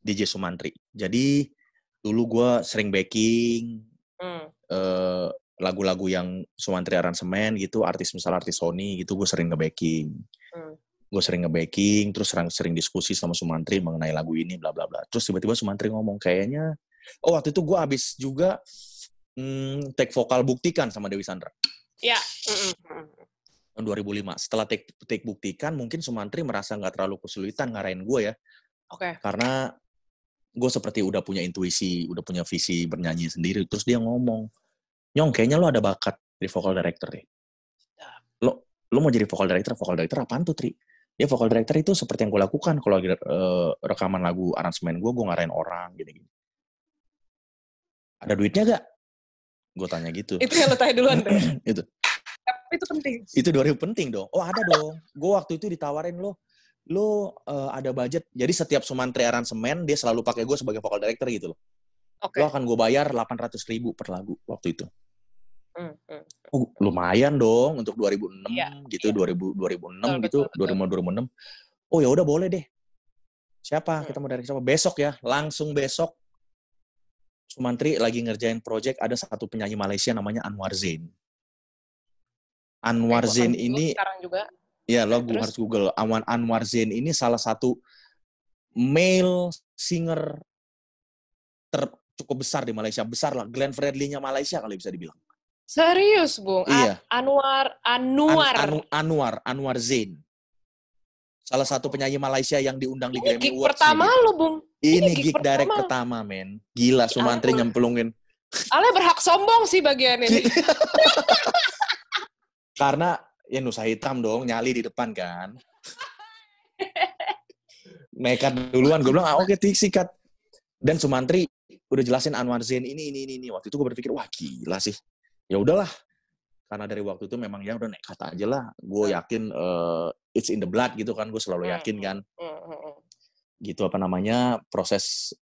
DJ Sumantri. Jadi dulu gue sering backing hmm. Eh, lagu-lagu hmm. uh, yang Sumantri aransemen gitu, artis misal artis Sony gitu, gue sering nge-backing. Hmm. Gue sering nge-backing, terus sering, sering diskusi sama Sumantri mengenai lagu ini, bla bla bla. Terus tiba-tiba Sumantri ngomong kayaknya, oh waktu itu gue abis juga mm, take vokal buktikan sama Dewi Sandra. Ya. Mm-mm. Tahun 2005. Setelah take, take buktikan, mungkin Sumantri merasa nggak terlalu kesulitan ngarahin gue ya. Oke. Okay. Karena gue seperti udah punya intuisi, udah punya visi bernyanyi sendiri. Terus dia ngomong, Nyong, kayaknya lo ada bakat di vokal director deh. Lo, lo mau jadi vokal director, vokal director apaan tuh, Tri? Ya, vokal director itu seperti yang gue lakukan. Kalau lagi uh, rekaman lagu aransemen gue, gue ngarahin orang, gini-gini. Ada duitnya gak? Gue tanya gitu. itu yang lo tanya duluan tuh. itu. Tapi itu penting. Itu dua ribu penting dong. Oh ada dong. Gue waktu itu ditawarin lo, lo uh, eh, ada budget. Jadi setiap sumantri aransemen dia selalu pakai gue sebagai vokal director gitu loh. Okay. Lo akan gue bayar 800 ribu per lagu waktu itu. Mm, mm. Uh, lumayan dong untuk 2006 yeah, gitu, yeah. 2000 2006 betul, gitu, betul, betul. ribu 2006. Oh ya udah boleh deh. Siapa? Hmm. Kita mau dari siapa? Besok ya, langsung besok Sumantri lagi ngerjain project ada satu penyanyi Malaysia namanya Anwar Zain. Anwar Zain kan ini sekarang juga. Ya, lo Terus? harus Google. Awan Anwar Zain ini salah satu male singer ter cukup besar di Malaysia. Besar lah, Glenn Fredly-nya Malaysia kalau bisa dibilang. Serius, Bung? Iya. Anwar Anwar anu, Anwar Anwar Zain salah satu penyanyi Malaysia yang diundang di Grammy Awards. pertama nih. Gitu. Bung. Ini, ini gig, gig direct pertama, men. Gila, Sumantri Ale, nyemplungin. Ale berhak sombong sih bagian ini. Karena ya Nusa Hitam dong, nyali di depan kan. Nekat duluan, gue bilang, ah, oke, okay, sikat. Dan Sumantri udah jelasin Anwar Zain ini, ini, ini, ini. Waktu itu gue berpikir, wah gila sih. Ya udahlah, karena dari waktu itu memang ya udah naik kata aja lah gue hmm. yakin uh, it's in the blood gitu kan gue selalu hmm, yakin hmm. kan gitu apa namanya proses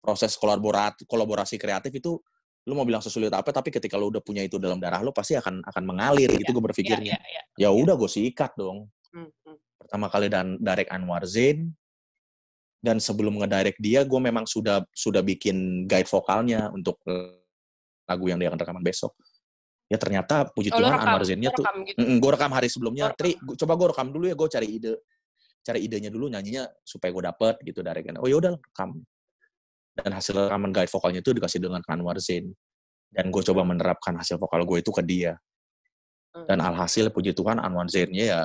proses kolaborat kolaborasi kreatif itu lu mau bilang sesulit apa tapi ketika lu udah punya itu dalam darah lu pasti akan akan mengalir iya, gitu yeah. gue berpikirnya yeah, yeah, yeah. ya iya. udah gue sikat dong mm-hmm. pertama kali dan direct Anwar Zain dan sebelum ngedirect dia gue memang sudah sudah bikin guide vokalnya untuk lagu yang dia akan rekaman besok ya ternyata puji oh, Tuhan Anwar Zainnya tuh gitu. gue rekam hari sebelumnya Tri gua, coba gue rekam dulu ya gue cari ide cari idenya dulu nyanyinya supaya gue dapet gitu dari kan oh yaudah rekam dan hasil rekaman guide vokalnya itu dikasih dengan Anwar Zain dan gue coba menerapkan hasil vokal gue itu ke dia hmm. dan alhasil puji Tuhan Anwar Zainnya ya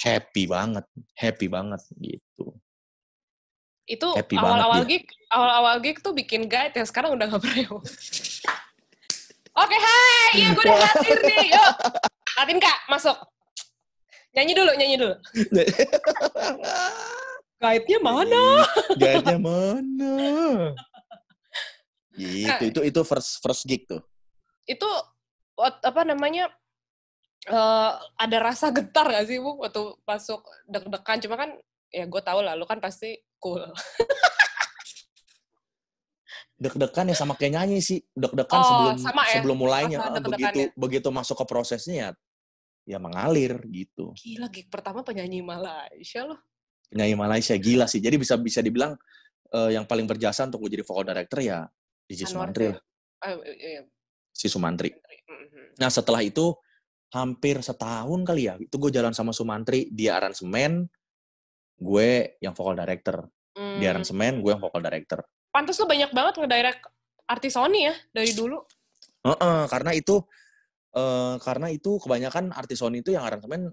happy banget happy banget gitu itu awal-awal gig awal-awal gig tuh bikin guide yang sekarang udah nggak pernah ya, Oke, okay, hai. Iya, gue udah hadir nih. Yuk. Latin Kak, masuk. Nyanyi dulu, nyanyi dulu. Gaibnya mana? Iya. Gaibnya mana? gitu, nah, itu itu first first gig tuh. Itu what, apa namanya? Uh, ada rasa getar gak sih, Bu, waktu masuk deg-degan? Cuma kan ya gue tau lah, lu kan pasti cool. deg-degan ya sama kayak nyanyi sih deg-degan oh, sebelum sama ya? sebelum mulainya sama ah, begitu ya? begitu masuk ke prosesnya ya mengalir gitu gila gig pertama penyanyi Malaysia loh penyanyi Malaysia gila sih jadi bisa bisa dibilang uh, yang paling berjasa untuk gue jadi vocal director ya DJ Sumantri lah eh, eh, iya, iya. si Sumantri mhm. nah setelah itu hampir setahun kali ya itu gue jalan sama Sumantri dia aransemen gue yang vocal director Hmm. Di aransemen, gue yang vokal director. Pantas lo banyak banget ngedirect artis Sony ya dari dulu. Uh -uh, karena itu uh, karena itu kebanyakan artis Sony itu yang aransemen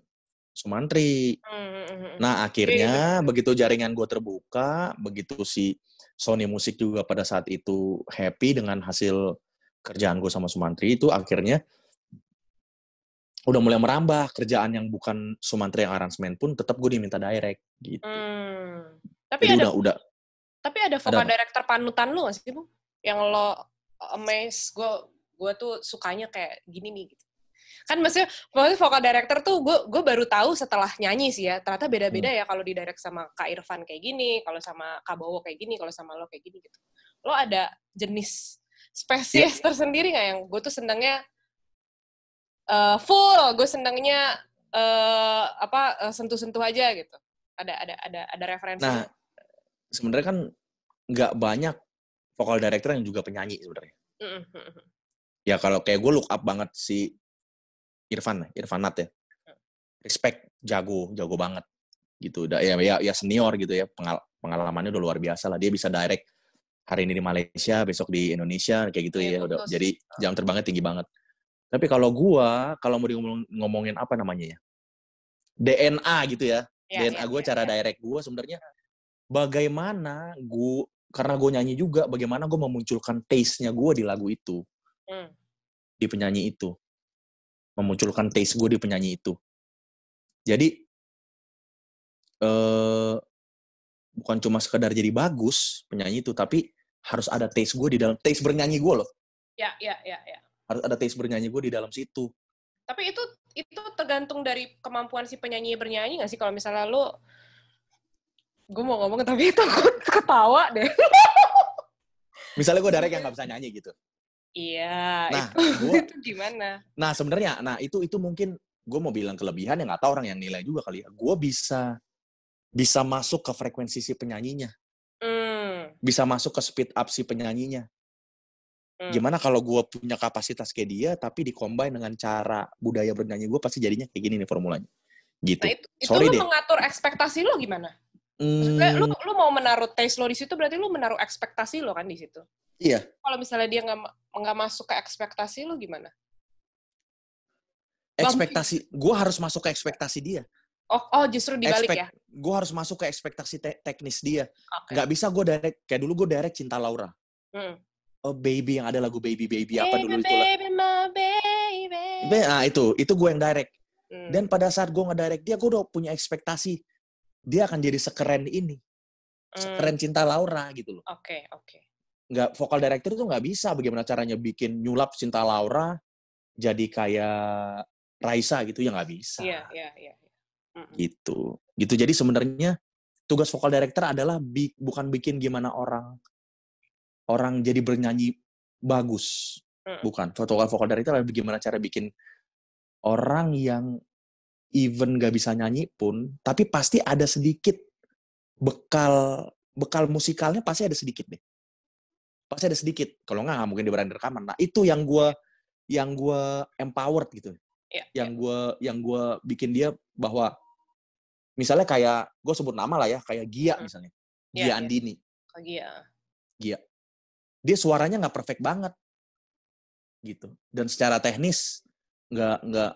Sumantri. Hmm. Nah akhirnya yeah. Iya. begitu jaringan gue terbuka, begitu si Sony Musik juga pada saat itu happy dengan hasil kerjaan gue sama Sumantri itu akhirnya udah mulai merambah kerjaan yang bukan Sumantri yang aransemen pun tetap gue diminta direct gitu. Hmm. Tapi Jadi ada udah, udah. Tapi ada vokal ada director panutan lu gak sih, Bu? Yang lo amaze gue gue tuh sukanya kayak gini nih gitu. Kan maksudnya, maksudnya vokal director tuh gue gue baru tahu setelah nyanyi sih ya. Ternyata beda-beda hmm. ya kalau di direct sama Kak Irfan kayak gini, kalau sama Kak Bowo kayak gini, kalau sama lo kayak gini gitu. Lo ada jenis spesies yeah. tersendiri nggak yang gue tuh senengnya uh, full, gue senengnya uh, apa uh, sentuh-sentuh aja gitu. Ada ada ada ada referensi. Nah, sebenarnya kan nggak banyak vokal director yang juga penyanyi sebenarnya. Mm-hmm. Ya kalau kayak gue look up banget si Irfan, Irfanat ya. Mm. Respect, jago, jago banget gitu. Ya, ya, ya senior gitu ya, pengal pengalamannya udah luar biasa lah. Dia bisa direct hari ini di Malaysia, besok di Indonesia, kayak gitu ya. ya. Udah, jadi jam terbangnya tinggi banget. Tapi kalau gue kalau mau ngomong, ngomongin apa namanya ya, DNA gitu ya. Yeah, DNA yeah, gue, yeah, cara iya. direct gue sebenarnya mm bagaimana gue karena gue nyanyi juga bagaimana gue memunculkan taste-nya gue di lagu itu hmm. di penyanyi itu memunculkan taste gue di penyanyi itu jadi eh, bukan cuma sekedar jadi bagus penyanyi itu tapi harus ada taste gue di dalam taste bernyanyi gue loh ya ya ya ya harus ada taste bernyanyi gue di dalam situ tapi itu itu tergantung dari kemampuan si penyanyi bernyanyi nggak sih kalau misalnya lo Gue mau ngomong tapi takut ketawa deh. Misalnya gue direct yang nggak bisa nyanyi gitu. Iya. Nah, itu, gua, itu gimana? Nah, sebenarnya, nah itu itu mungkin gue mau bilang kelebihan yang nggak tahu orang yang nilai juga kali ya. Gue bisa bisa masuk ke frekuensi si penyanyinya. Mm. Bisa masuk ke speed up si penyanyinya. Mm. Gimana kalau gue punya kapasitas kayak dia, tapi dikombin dengan cara budaya bernyanyi gue pasti jadinya kayak gini nih formulanya. Gitu. Nah, itu, itu lo mengatur ekspektasi lo gimana? Hmm. lu lu mau menaruh taste lo di situ berarti lu menaruh ekspektasi lo kan di situ. Iya. Kalau misalnya dia nggak nggak masuk ke ekspektasi lu gimana? Ekspektasi, gue harus masuk ke ekspektasi dia. Oh, oh justru dibalik Expect, ya? Gue harus masuk ke ekspektasi te teknis dia. Okay. Gak bisa gue direct, kayak dulu gue direct cinta Laura. Hmm. Oh baby yang ada lagu baby baby apa dulu itu lah. Baby, baby. Nah itu itu gue yang direct. Hmm. Dan pada saat gue direct dia, gue udah punya ekspektasi dia akan jadi sekeren ini. Hmm. Sekeren cinta Laura gitu loh. Oke, okay, oke. Okay. Nggak, vokal director tuh nggak bisa bagaimana caranya bikin nyulap cinta Laura jadi kayak Raisa gitu ya nggak bisa. Iya, iya, iya. iya. Gitu. Gitu. Jadi sebenarnya tugas vokal director adalah bi bukan bikin gimana orang orang jadi bernyanyi bagus. Mm. Bukan. Vokal vokal director adalah bagaimana cara bikin orang yang even gak bisa nyanyi pun, tapi pasti ada sedikit bekal bekal musikalnya pasti ada sedikit nih. Pasti ada sedikit. Kalau nggak mungkin di rekaman. Nah itu yang gue yang gue empowered gitu. Yeah, iya. yang gue yang gue bikin dia bahwa misalnya kayak gue sebut nama lah ya kayak Gia hmm. misalnya iya, Gia yeah, Andini. Oh, Gia. Gia. Dia suaranya nggak perfect banget gitu dan secara teknis nggak nggak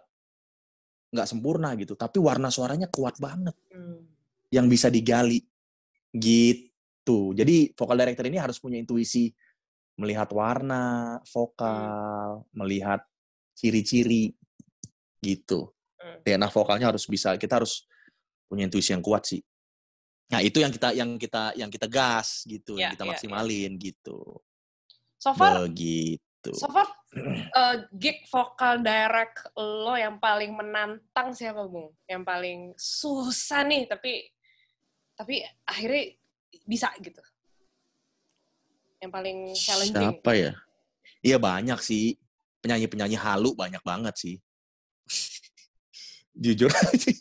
nggak sempurna gitu tapi warna suaranya kuat banget hmm. yang bisa digali gitu jadi vokal director ini harus punya intuisi melihat warna vokal hmm. melihat ciri-ciri gitu hmm. nah vokalnya harus bisa kita harus punya intuisi yang kuat sih nah itu yang kita yang kita yang kita gas gitu yeah, yang ya, kita yeah, ya. maksimalin yeah. gitu so far gitu. So far, uh, gig vokal direct lo yang paling menantang siapa, Bung? Yang paling susah nih, tapi tapi akhirnya bisa gitu. Yang paling challenging. Siapa ya? Iya banyak sih. Penyanyi-penyanyi halu banyak banget sih. Jujur aja.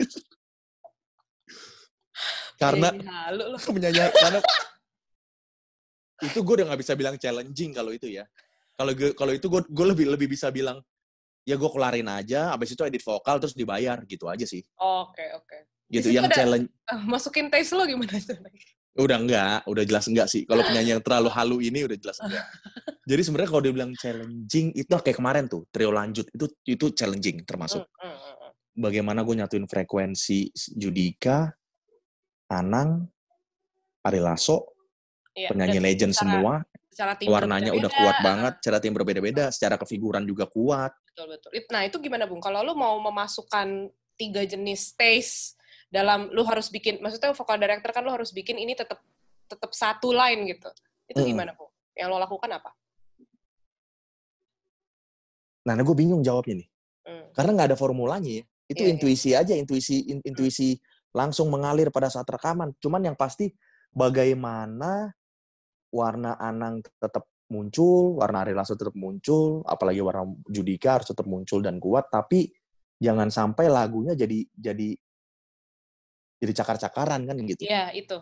karena halu loh. penyanyi karena itu gue udah nggak bisa bilang challenging kalau itu ya kalau kalau itu gue gue lebih lebih bisa bilang ya gue kelarin aja, abis itu edit vokal terus dibayar gitu aja sih. Oke oh, oke. Okay, okay. Gitu yang challenge. Uh, masukin taste lo gimana sih? Udah enggak, udah jelas enggak sih. Kalau penyanyi yang terlalu halu ini udah jelas enggak. Jadi sebenarnya kalau dia bilang challenging itu kayak kemarin tuh trio lanjut itu itu challenging termasuk. Mm, mm, mm. Bagaimana gue nyatuin frekuensi Judika, Anang, Ari Lasso, Iya, penyanyi legend secara, semua. Secara tim warnanya udah kuat banget, Cara tim berbeda-beda, secara kefiguran juga kuat. Betul betul. Nah, itu gimana, Bung? Kalau lu mau memasukkan tiga jenis taste dalam lu harus bikin maksudnya vokal director kan lu harus bikin ini tetap tetap satu line gitu. Itu hmm. gimana, Bung? Yang lo lakukan apa? Nah, nah gue bingung jawabnya nih. Hmm. Karena nggak ada formulanya ya. Itu yeah, iya. intuisi yeah. aja, intuisi in, intuisi langsung mengalir pada saat rekaman. Cuman yang pasti bagaimana warna Anang tetap muncul, warna Ari Lasso tetap muncul, apalagi warna Judika harus tetap muncul dan kuat, tapi jangan sampai lagunya jadi jadi jadi cakar-cakaran kan gitu. Iya, itu.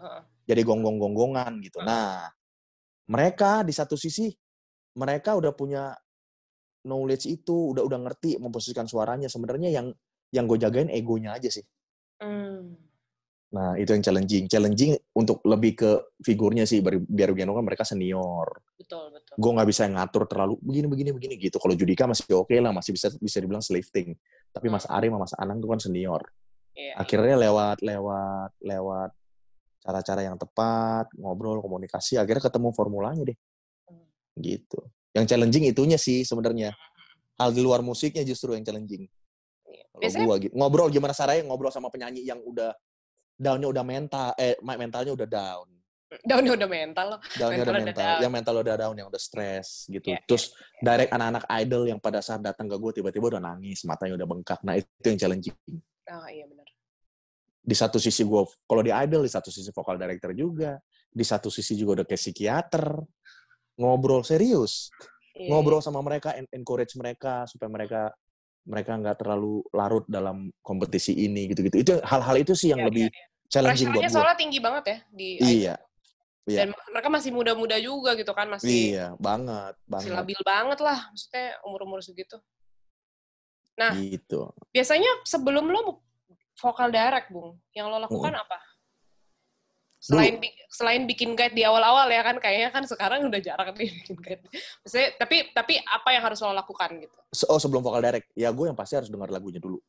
Jadi gonggong-gonggongan gitu. Hmm. Nah, mereka di satu sisi mereka udah punya knowledge itu, udah udah ngerti memposisikan suaranya. Sebenarnya yang yang gue jagain egonya aja sih. Hmm. Nah, itu yang challenging. Challenging untuk lebih ke figurnya sih, biar Giano kan mereka senior. Betul, betul. Gue nggak bisa ngatur terlalu begini, begini, begini gitu. Kalau Judika masih oke okay lah, masih bisa bisa dibilang slifting. Tapi hmm. Mas Ari sama Mas Anang itu kan senior. Yeah, iya. akhirnya lewat, lewat, lewat cara-cara yang tepat, ngobrol, komunikasi, akhirnya ketemu formulanya deh. Hmm. Gitu. Yang challenging itunya sih sebenarnya. Hmm, hmm, hmm. Hal di luar musiknya justru yang challenging. Iya. Biasanya, gua Ngobrol gimana caranya ngobrol sama penyanyi yang udah daunnya udah mental eh mentalnya udah down Daunnya udah mental loh daunnya mental udah mental udah down. yang mental udah down yang udah stres gitu yeah, terus yeah, direct anak-anak idol yang pada saat datang ke gue tiba-tiba udah nangis matanya udah bengkak nah itu yang challenging oh iya benar di satu sisi gue kalau di idol di satu sisi vokal director juga di satu sisi juga udah kayak psikiater ngobrol serius yeah. Iya. ngobrol sama mereka encourage mereka supaya mereka mereka nggak terlalu larut dalam kompetisi ini gitu-gitu. Itu hal-hal itu sih yang ya, lebih ya, ya. challenging buat gue. soalnya tinggi banget ya di Iya. Iya. mereka masih muda-muda juga gitu kan masih. Iya, banget, banget. Masih labil banget lah, maksudnya umur-umur segitu. Nah, gitu. biasanya sebelum lo vokal direct, Bung, yang lo lakukan hmm. apa? selain bi selain bikin guide di awal-awal ya kan kayaknya kan sekarang udah jarang nih bikin guide. Maksudnya, tapi tapi apa yang harus lo lakukan gitu? Oh sebelum vokal direct, ya gue yang pasti harus dengar lagunya dulu.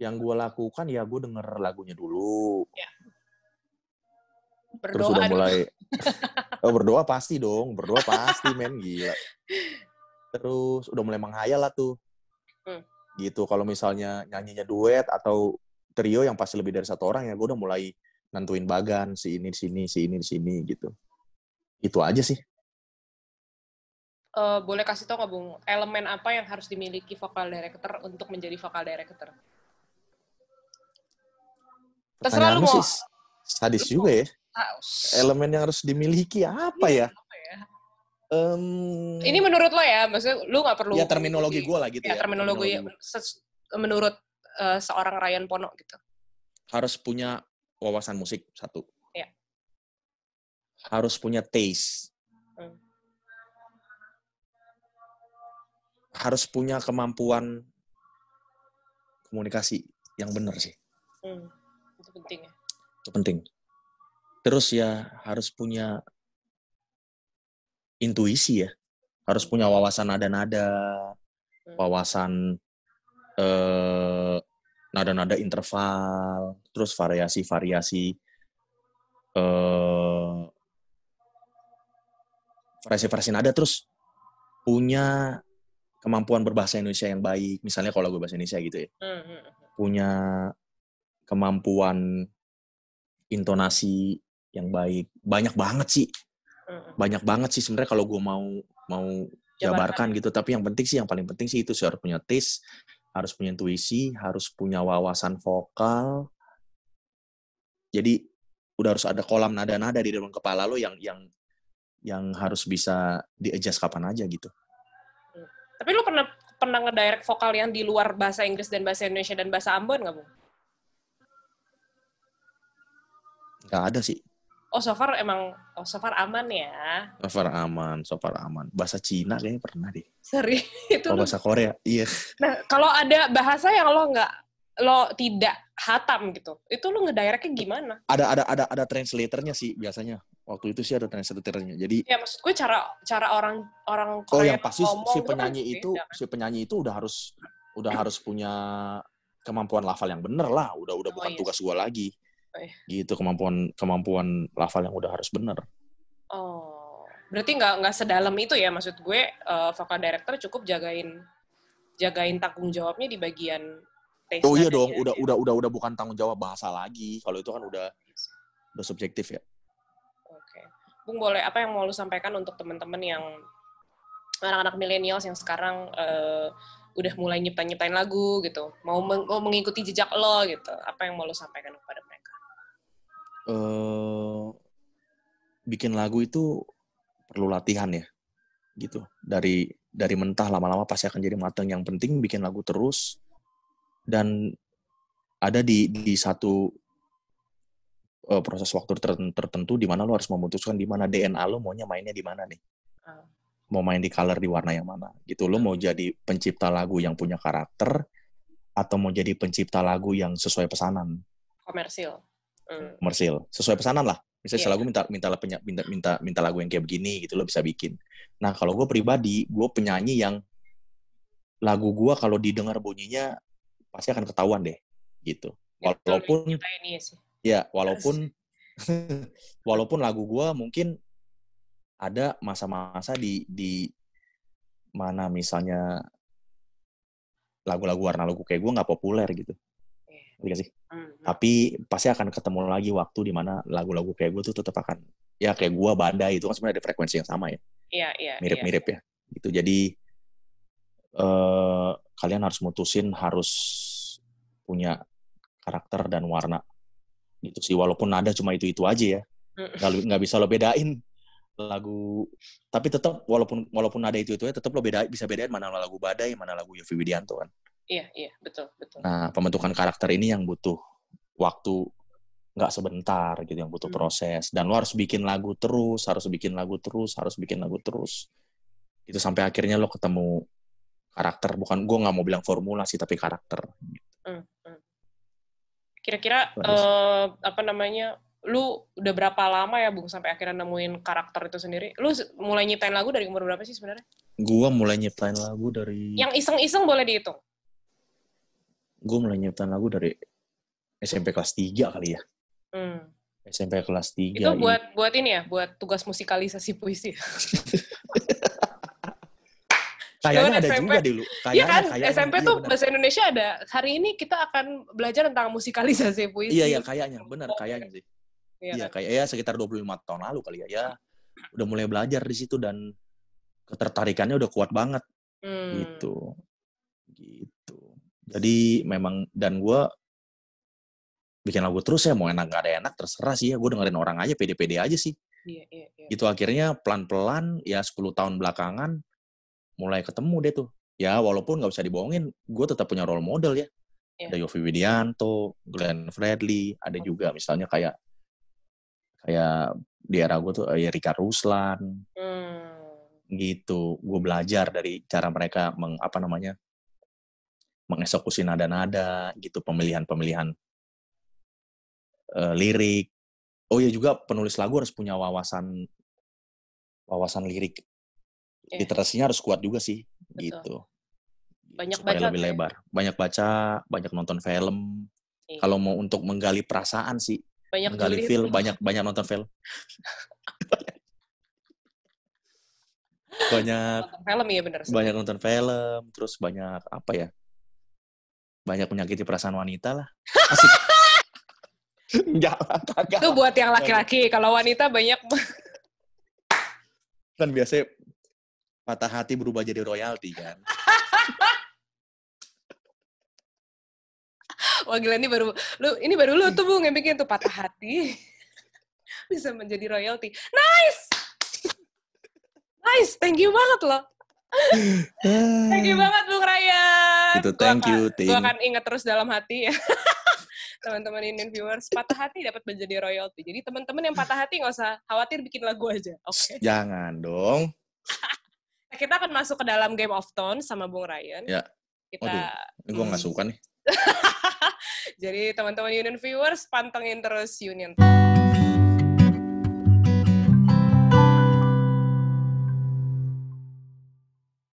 Yang gue lakukan ya gue denger lagunya dulu. Ya. Berdoa Terus udah mulai. oh, berdoa pasti dong, berdoa pasti men gila. Terus udah mulai menghayal lah tuh. Hmm. Gitu kalau misalnya nyanyinya duet atau trio yang pasti lebih dari satu orang ya gue udah mulai nentuin bagan si ini di sini si ini di sini gitu itu aja sih uh, boleh kasih tau nggak bung elemen apa yang harus dimiliki vokal director untuk menjadi vokal director terserah lu mau sadis juga ya elemen yang harus dimiliki apa ya, Um, ini menurut lo ya maksudnya lu nggak perlu ya terminologi gue lah gitu ya, ya terminologi, terminologi menurut uh, seorang Ryan Pono gitu harus punya wawasan musik satu. yeah. Harus punya taste. mm. Harus punya kemampuan komunikasi yang benar sih. mm. Itu penting ya. Itu penting. Terus ya harus punya intuisi ya. Harus punya wawasan nada-nada, hmm. wawasan eh, nada-nada interval, terus variasi-variasi variasi eh, variasi-variasi nada, terus punya kemampuan berbahasa Indonesia yang baik, misalnya kalau gue bahasa Indonesia gitu ya, hmm, hmm, hmm. punya kemampuan intonasi yang baik, banyak banget sih, banyak banget sih sebenarnya kalau gue mau mau jabarkan, jabarkan gitu, tapi yang penting sih yang paling penting sih itu sih harus punya taste, harus punya intuisi, harus punya wawasan vokal. Jadi udah harus ada kolam nada-nada di dalam kepala lo yang yang yang harus bisa di kapan aja gitu. Tapi lo pernah pernah ngedirect vokal yang di luar bahasa Inggris dan bahasa Indonesia dan bahasa Ambon nggak, bu Nggak ada sih oh so far emang oh so far aman ya so far aman so far aman bahasa Cina kayaknya pernah deh seri itu oh, bahasa Korea iya nah kalau ada bahasa yang lo nggak lo tidak hatam gitu itu lo ngedirectnya gimana ada ada ada ada translatornya sih biasanya waktu itu sih ada translatornya jadi ya maksud gue cara cara orang orang Korea oh yang pasti si kan penyanyi itu, itu ya. si penyanyi itu udah harus udah harus punya kemampuan lafal yang bener lah udah udah oh, bukan iya. tugas gue lagi Ya? Gitu kemampuan kemampuan lafal yang udah harus bener. Oh, berarti nggak nggak sedalam itu ya maksud gue uh, vokal director cukup jagain jagain tanggung jawabnya di bagian tes. Oh iya dong, ya? udah ya. udah udah udah bukan tanggung jawab bahasa lagi. Kalau itu kan udah udah subjektif ya. Oke. Okay. Bung boleh apa yang mau lu sampaikan untuk teman-teman yang anak-anak milenials yang sekarang uh, udah mulai nyiptain-nyiptain lagu gitu, mau, mau mengikuti jejak lo gitu. Apa yang mau lo sampaikan kepada mereka? uh, bikin lagu itu perlu latihan ya gitu dari dari mentah lama-lama pasti akan jadi matang. yang penting bikin lagu terus dan ada di di satu uh, proses waktu tertentu di mana lo harus memutuskan di mana DNA lo maunya mainnya di mana nih ah. mau main di color di warna yang mana gitu lo mau jadi pencipta lagu yang punya karakter atau mau jadi pencipta lagu yang sesuai pesanan komersil Hmm. komersil sesuai pesanan lah misalnya yeah. Iya, lagu iya. minta minta minta minta minta lagu yang kayak begini gitu lo bisa bikin nah kalau gue pribadi gue penyanyi yang lagu gue kalau didengar bunyinya pasti akan ketahuan deh gitu walaupun ya walaupun walaupun lagu gue mungkin ada masa-masa di di mana misalnya lagu-lagu warna lagu kayak gue nggak populer gitu nggak iya sih? Mm-hmm. Tapi pasti akan ketemu lagi waktu di mana lagu-lagu kayak gue tuh tetap akan ya kayak gue badai itu kan sebenarnya ada frekuensi yang sama ya. Iya iya. iya. Mirip-mirip ya. Gitu jadi uh, kalian harus mutusin harus punya karakter dan warna gitu sih walaupun ada cuma itu itu aja ya nggak nggak bisa lo bedain lagu tapi tetap walaupun walaupun nada itu itu ya tetap lo beda bisa bedain mana lagu badai mana lagu Yofi Widianto kan Iya, iya, betul, betul. Nah, pembentukan karakter ini yang butuh waktu nggak sebentar gitu, yang butuh hmm. proses. Dan lo harus bikin lagu terus, harus bikin lagu terus, harus bikin lagu terus. Itu sampai akhirnya lo ketemu karakter. Bukan gue nggak mau bilang formula sih, tapi karakter. Hmm, hmm. Kira-kira uh, apa namanya? Lu udah berapa lama ya, Bung, sampai akhirnya nemuin karakter itu sendiri? Lu mulai nyiptain lagu dari umur berapa sih sebenarnya? Gue mulai nyiptain lagu dari... Yang iseng-iseng boleh dihitung? gue mulai nyiptain lagu dari SMP kelas 3 kali ya. Hmm. SMP kelas 3. Itu buat ini. buat ini ya, buat tugas musikalisasi puisi. kayaknya ada SMP. juga dulu. iya kan, SMP iya, tuh bahasa Indonesia ada. Hari ini kita akan belajar tentang musikalisasi puisi. Iya, iya kayaknya. Benar, kayaknya sih. Iya, iya kan? kayak ya sekitar 25 tahun lalu kali ya. Ya udah mulai belajar di situ dan ketertarikannya udah kuat banget. Hmm. Gitu. Gitu. Jadi memang dan gue bikin lagu terus ya mau enak gak ada enak terserah sih ya gue dengerin orang aja pede-pede aja sih. Iya, iya, iya. Itu akhirnya pelan-pelan ya 10 tahun belakangan mulai ketemu deh tuh. Ya walaupun nggak bisa dibohongin, gue tetap punya role model ya. Yeah. Ada Yofi Widianto, Glenn Fredly, ada juga misalnya kayak kayak di era gue tuh eh, ya Rika Ruslan. Hmm. Gitu, gue belajar dari cara mereka meng, apa namanya mengeksekusi nada-nada gitu pemilihan-pemilihan e, lirik oh ya juga penulis lagu harus punya wawasan wawasan lirik yeah. literasinya harus kuat juga sih Betul. gitu banyak Supaya baca lebih ya. lebar ya? banyak baca banyak nonton film yeah. kalau mau untuk menggali perasaan sih banyak menggali tulis. film banyak banyak nonton film banyak nonton film ya benar banyak nonton film terus banyak apa ya banyak menyakiti perasaan wanita lah. Enggak lah, Itu buat yang laki-laki. Kalau wanita banyak kan biasanya patah hati berubah jadi royalti kan. Wah gila ini baru lu ini baru lu tuh Bu yang bikin tuh patah hati. Bisa menjadi royalti. Nice. Nice, thank you banget loh thank you banget Bung Ryan. Itu thank gua, you, tim. Gue akan ingat terus dalam hati ya. teman-teman ini viewers patah hati dapat menjadi royalty. Jadi teman-teman yang patah hati nggak usah khawatir bikin lagu aja. Oke. Okay? Jangan dong. Nah, kita akan masuk ke dalam Game of Thrones sama Bung Ryan. Ya. Kita Waduh, gue nggak suka nih. Jadi teman-teman Union viewers pantengin terus Union.